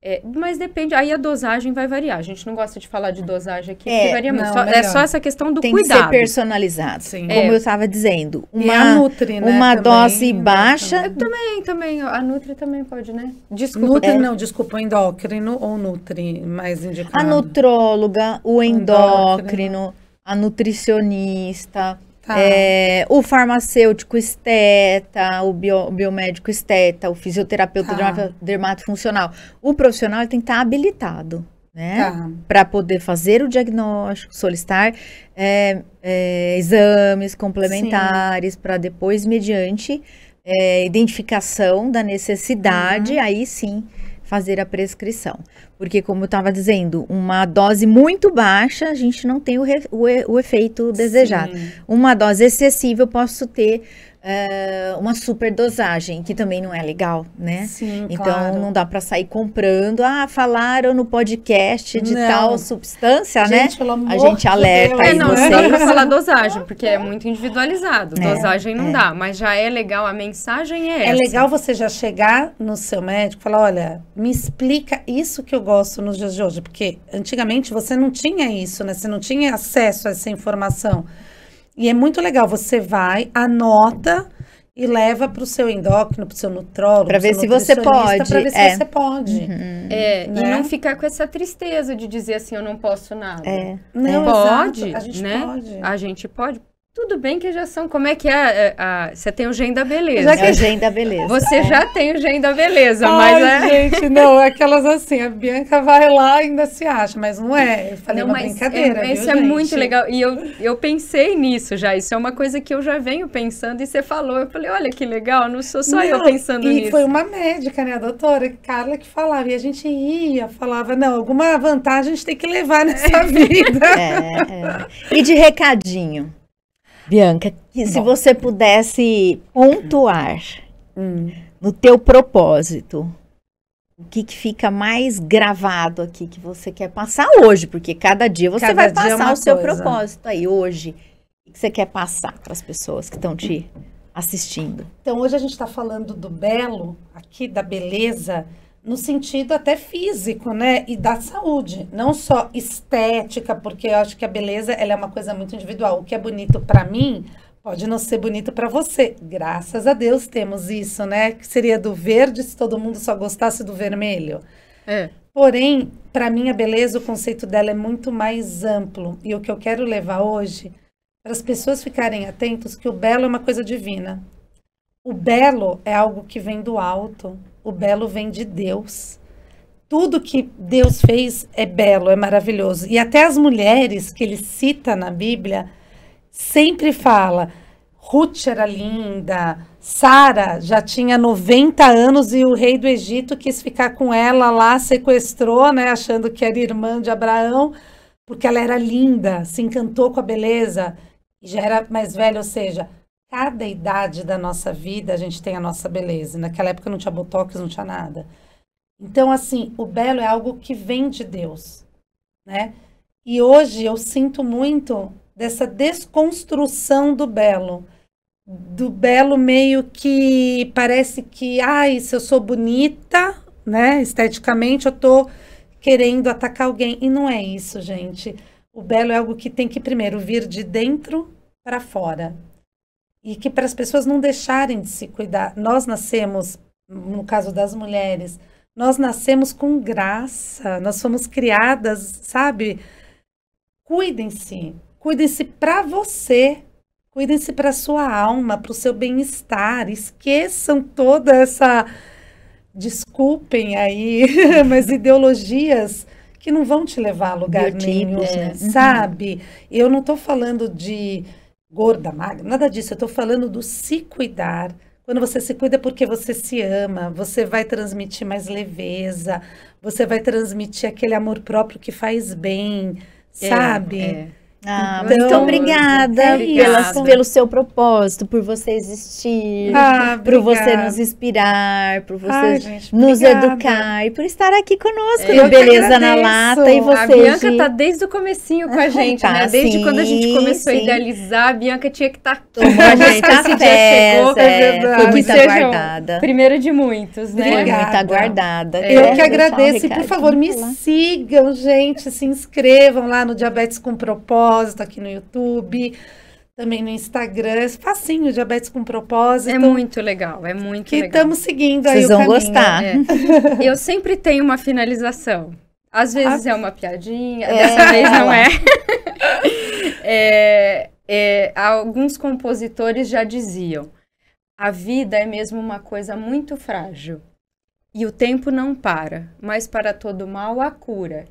É, mas depende, aí a dosagem vai variar. A gente não gosta de falar de dosagem aqui, é, porque varia muito. Não, só, é só essa questão do Tem cuidado. Tem que ser personalizado, Sim. como é. eu estava dizendo. Uma, Nutri, né, uma também, dose baixa... Também, também. A Nutri também pode, né? Desculpa. Nutri, não, desculpa, endócrino ou Nutri, mais indicado. A nutróloga, o endócrino. endócrino. a nutricionista... É, o farmacêutico esteta, o, bio, o biomédico esteta, o fisioterapeuta tá. dermatofuncional. O profissional tem que estar tá habilitado, né? Tá. Para poder fazer o diagnóstico, solicitar é, é, exames complementares para depois, mediante é, identificação da necessidade, uhum. aí sim fazer a prescrição. Porque, como eu estava dizendo, uma dose muito baixa, a gente não tem o, re, o, o efeito desejado. Sim. Uma dose excessiva, eu posso ter uh, uma dosagem que também não é legal, né? Sim, então claro. não dá para sair comprando. Ah, falaram no podcast de não. tal substância, né? gente, né? Pelo amor a gente alerta de Deus. É, aí é, não, vocês. Não falar dosagem, porque é muito individualizado. É, dosagem não é. dá, mas já é legal, a mensagem é, é essa. É legal você já chegar no seu médico e falar, olha, me explica isso que eu gosto nos dias de hoje, porque antigamente você não tinha isso, né? Você não tinha acesso a essa informação. E é muito legal, você vai, anota e leva para o seu endócrino, para o seu nutrólogo, para ver se é. você pode, para ver se você pode, é, né? e não ficar com essa tristeza de dizer assim eu não posso nada. É. Não, pode, a gente né? pode. A gente pode tudo bem que já são. Como é que é? é você tem o gen da beleza. Já é que... É o gen da beleza. Você é. já tem o gen da beleza, Ai, mas é. Gente, não, é aquelas assim, a Bianca vai lá e ainda se acha, mas não é. Eu falei não, uma brincadeira. É, isso é gente? muito legal. E eu, eu pensei nisso já. Isso é uma coisa que eu já venho pensando e você falou. Eu falei, olha que legal, não sou só não, eu pensando e nisso. E foi uma médica, né, a doutora Carla, que falava. E a gente ia, falava, não, alguma vantagem a gente tem que levar nessa vida. É, é. E de recadinho. Bianca, que se você pudesse pontuar hum. no teu propósito, o que, que, fica mais gravado aqui que você quer passar hoje? Porque cada dia você cada vai dia é passar é o seu propósito aí hoje. O que você quer passar para as pessoas que estão te assistindo? Então, hoje a gente está falando do belo, aqui da beleza, no sentido até físico, né? E da saúde, não só estética, porque eu acho que a beleza ela é uma coisa muito individual. O que é bonito para mim pode não ser bonito para você. Graças a Deus temos isso, né? Que seria do verde se todo mundo só gostasse do vermelho. É. Porém, para mim a beleza, o conceito dela é muito mais amplo. E o que eu quero levar hoje para as pessoas ficarem atentos que o belo é uma coisa divina. O belo é algo que vem do alto o belo vem de Deus. Tudo que Deus fez é belo, é maravilhoso. E até as mulheres que ele cita na Bíblia sempre fala: Ruth era linda, Sara já tinha 90 anos e o rei do Egito quis ficar com ela lá, sequestrou, né, achando que era irmã de Abraão, porque ela era linda, se encantou com a beleza, e já era mais velha, ou seja, cada idade da nossa vida a gente tem a nossa beleza. Naquela época não tinha botox, não tinha nada. Então, assim, o belo é algo que vem de Deus, né? E hoje eu sinto muito dessa desconstrução do belo. Do belo meio que parece que, ai, se eu sou bonita, né, esteticamente, eu tô querendo atacar alguém. E não é isso, gente. O belo é algo que tem que primeiro vir de dentro para fora e que para as pessoas não deixarem de se cuidar. Nós nascemos, no caso das mulheres, nós nascemos com graça, nós fomos criadas, sabe? Cuidem-se, cuidem-se para você, cuidem-se para sua alma, para o seu bem-estar, esqueçam toda essa desculpem aí, mas ideologias que não vão te levar a lugar nenhum, né? sabe? Uhum. Eu não estou falando de gorda, magra, nada disso. Eu estou falando do se cuidar. Quando você se cuida é porque você se ama, você vai transmitir mais leveza, você vai transmitir aquele amor próprio que faz bem, é, sabe? É, é. Ah, então, muito é obrigada pelo seu propósito, por você existir, ah, por você nos inspirar, por você Ai, gente, nos obrigada. educar e por estar aqui conosco Eu no Beleza na Lata e você. A Bianca está desde o comecinho com a ah, gente, tá, né? Desde sim, quando a gente começou sim. a idealizar, a Bianca tinha que estar tá a gente café, chegou, é, é foi muito aguardada. Primeiro de muitos, né? Obrigada. Foi muito aguardada. É. Eu que agradeço e por favor me sigam, gente, se inscrevam lá no Diabetes com Propósito propósito aqui no YouTube também no Instagram. É facinho, Diabetes com Propósito. É muito legal, é muito que legal. estamos seguindo aí Vocês vão gostar. É. Eu sempre tenho uma finalização. Às vezes é ah. uma piadinha, é, dessa vez não é. é. é. Alguns compositores já diziam, a vida é mesmo uma coisa muito frágil. E o tempo não para, mas para todo mal há cura.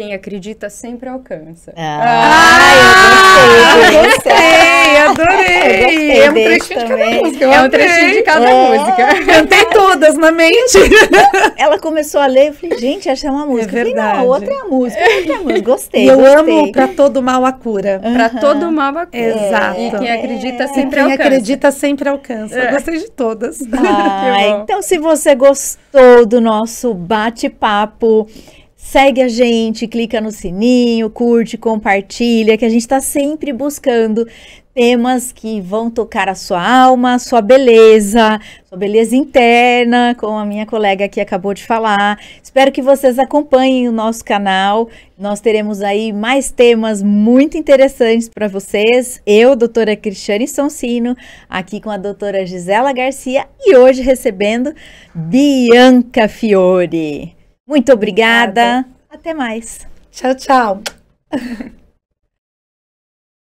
Quem acredita sempre alcança. Ah, ah eu gostei, eu gostei, adorei. É eu é um trechinho de cada é. música. é um trechinho de cada música. Cantei todas na mente. Ela começou a ler, eu falei, gente, essa é uma é música. É verdade. Falei, outra é a música, outra é a música. Gostei. Eu gostei. amo pra todo mal a cura. Uhum. Pra todo mal a cura. Exato. E quem acredita sempre quem alcança. Quem acredita sempre alcança. Eu gostei de todas. Ah, então, se você gostou do nosso bate-papo, Segue a gente, clica no sininho, curte, compartilha, que a gente está sempre buscando temas que vão tocar a sua alma, a sua beleza, sua beleza interna, como a minha colega aqui acabou de falar. Espero que vocês acompanhem o nosso canal. Nós teremos aí mais temas muito interessantes para vocês. Eu, doutora Cristiane Sonsino, aqui com a doutora Gisela Garcia e hoje recebendo Bianca Fiore. Muito obrigada. obrigada. Até mais. Tchau, tchau.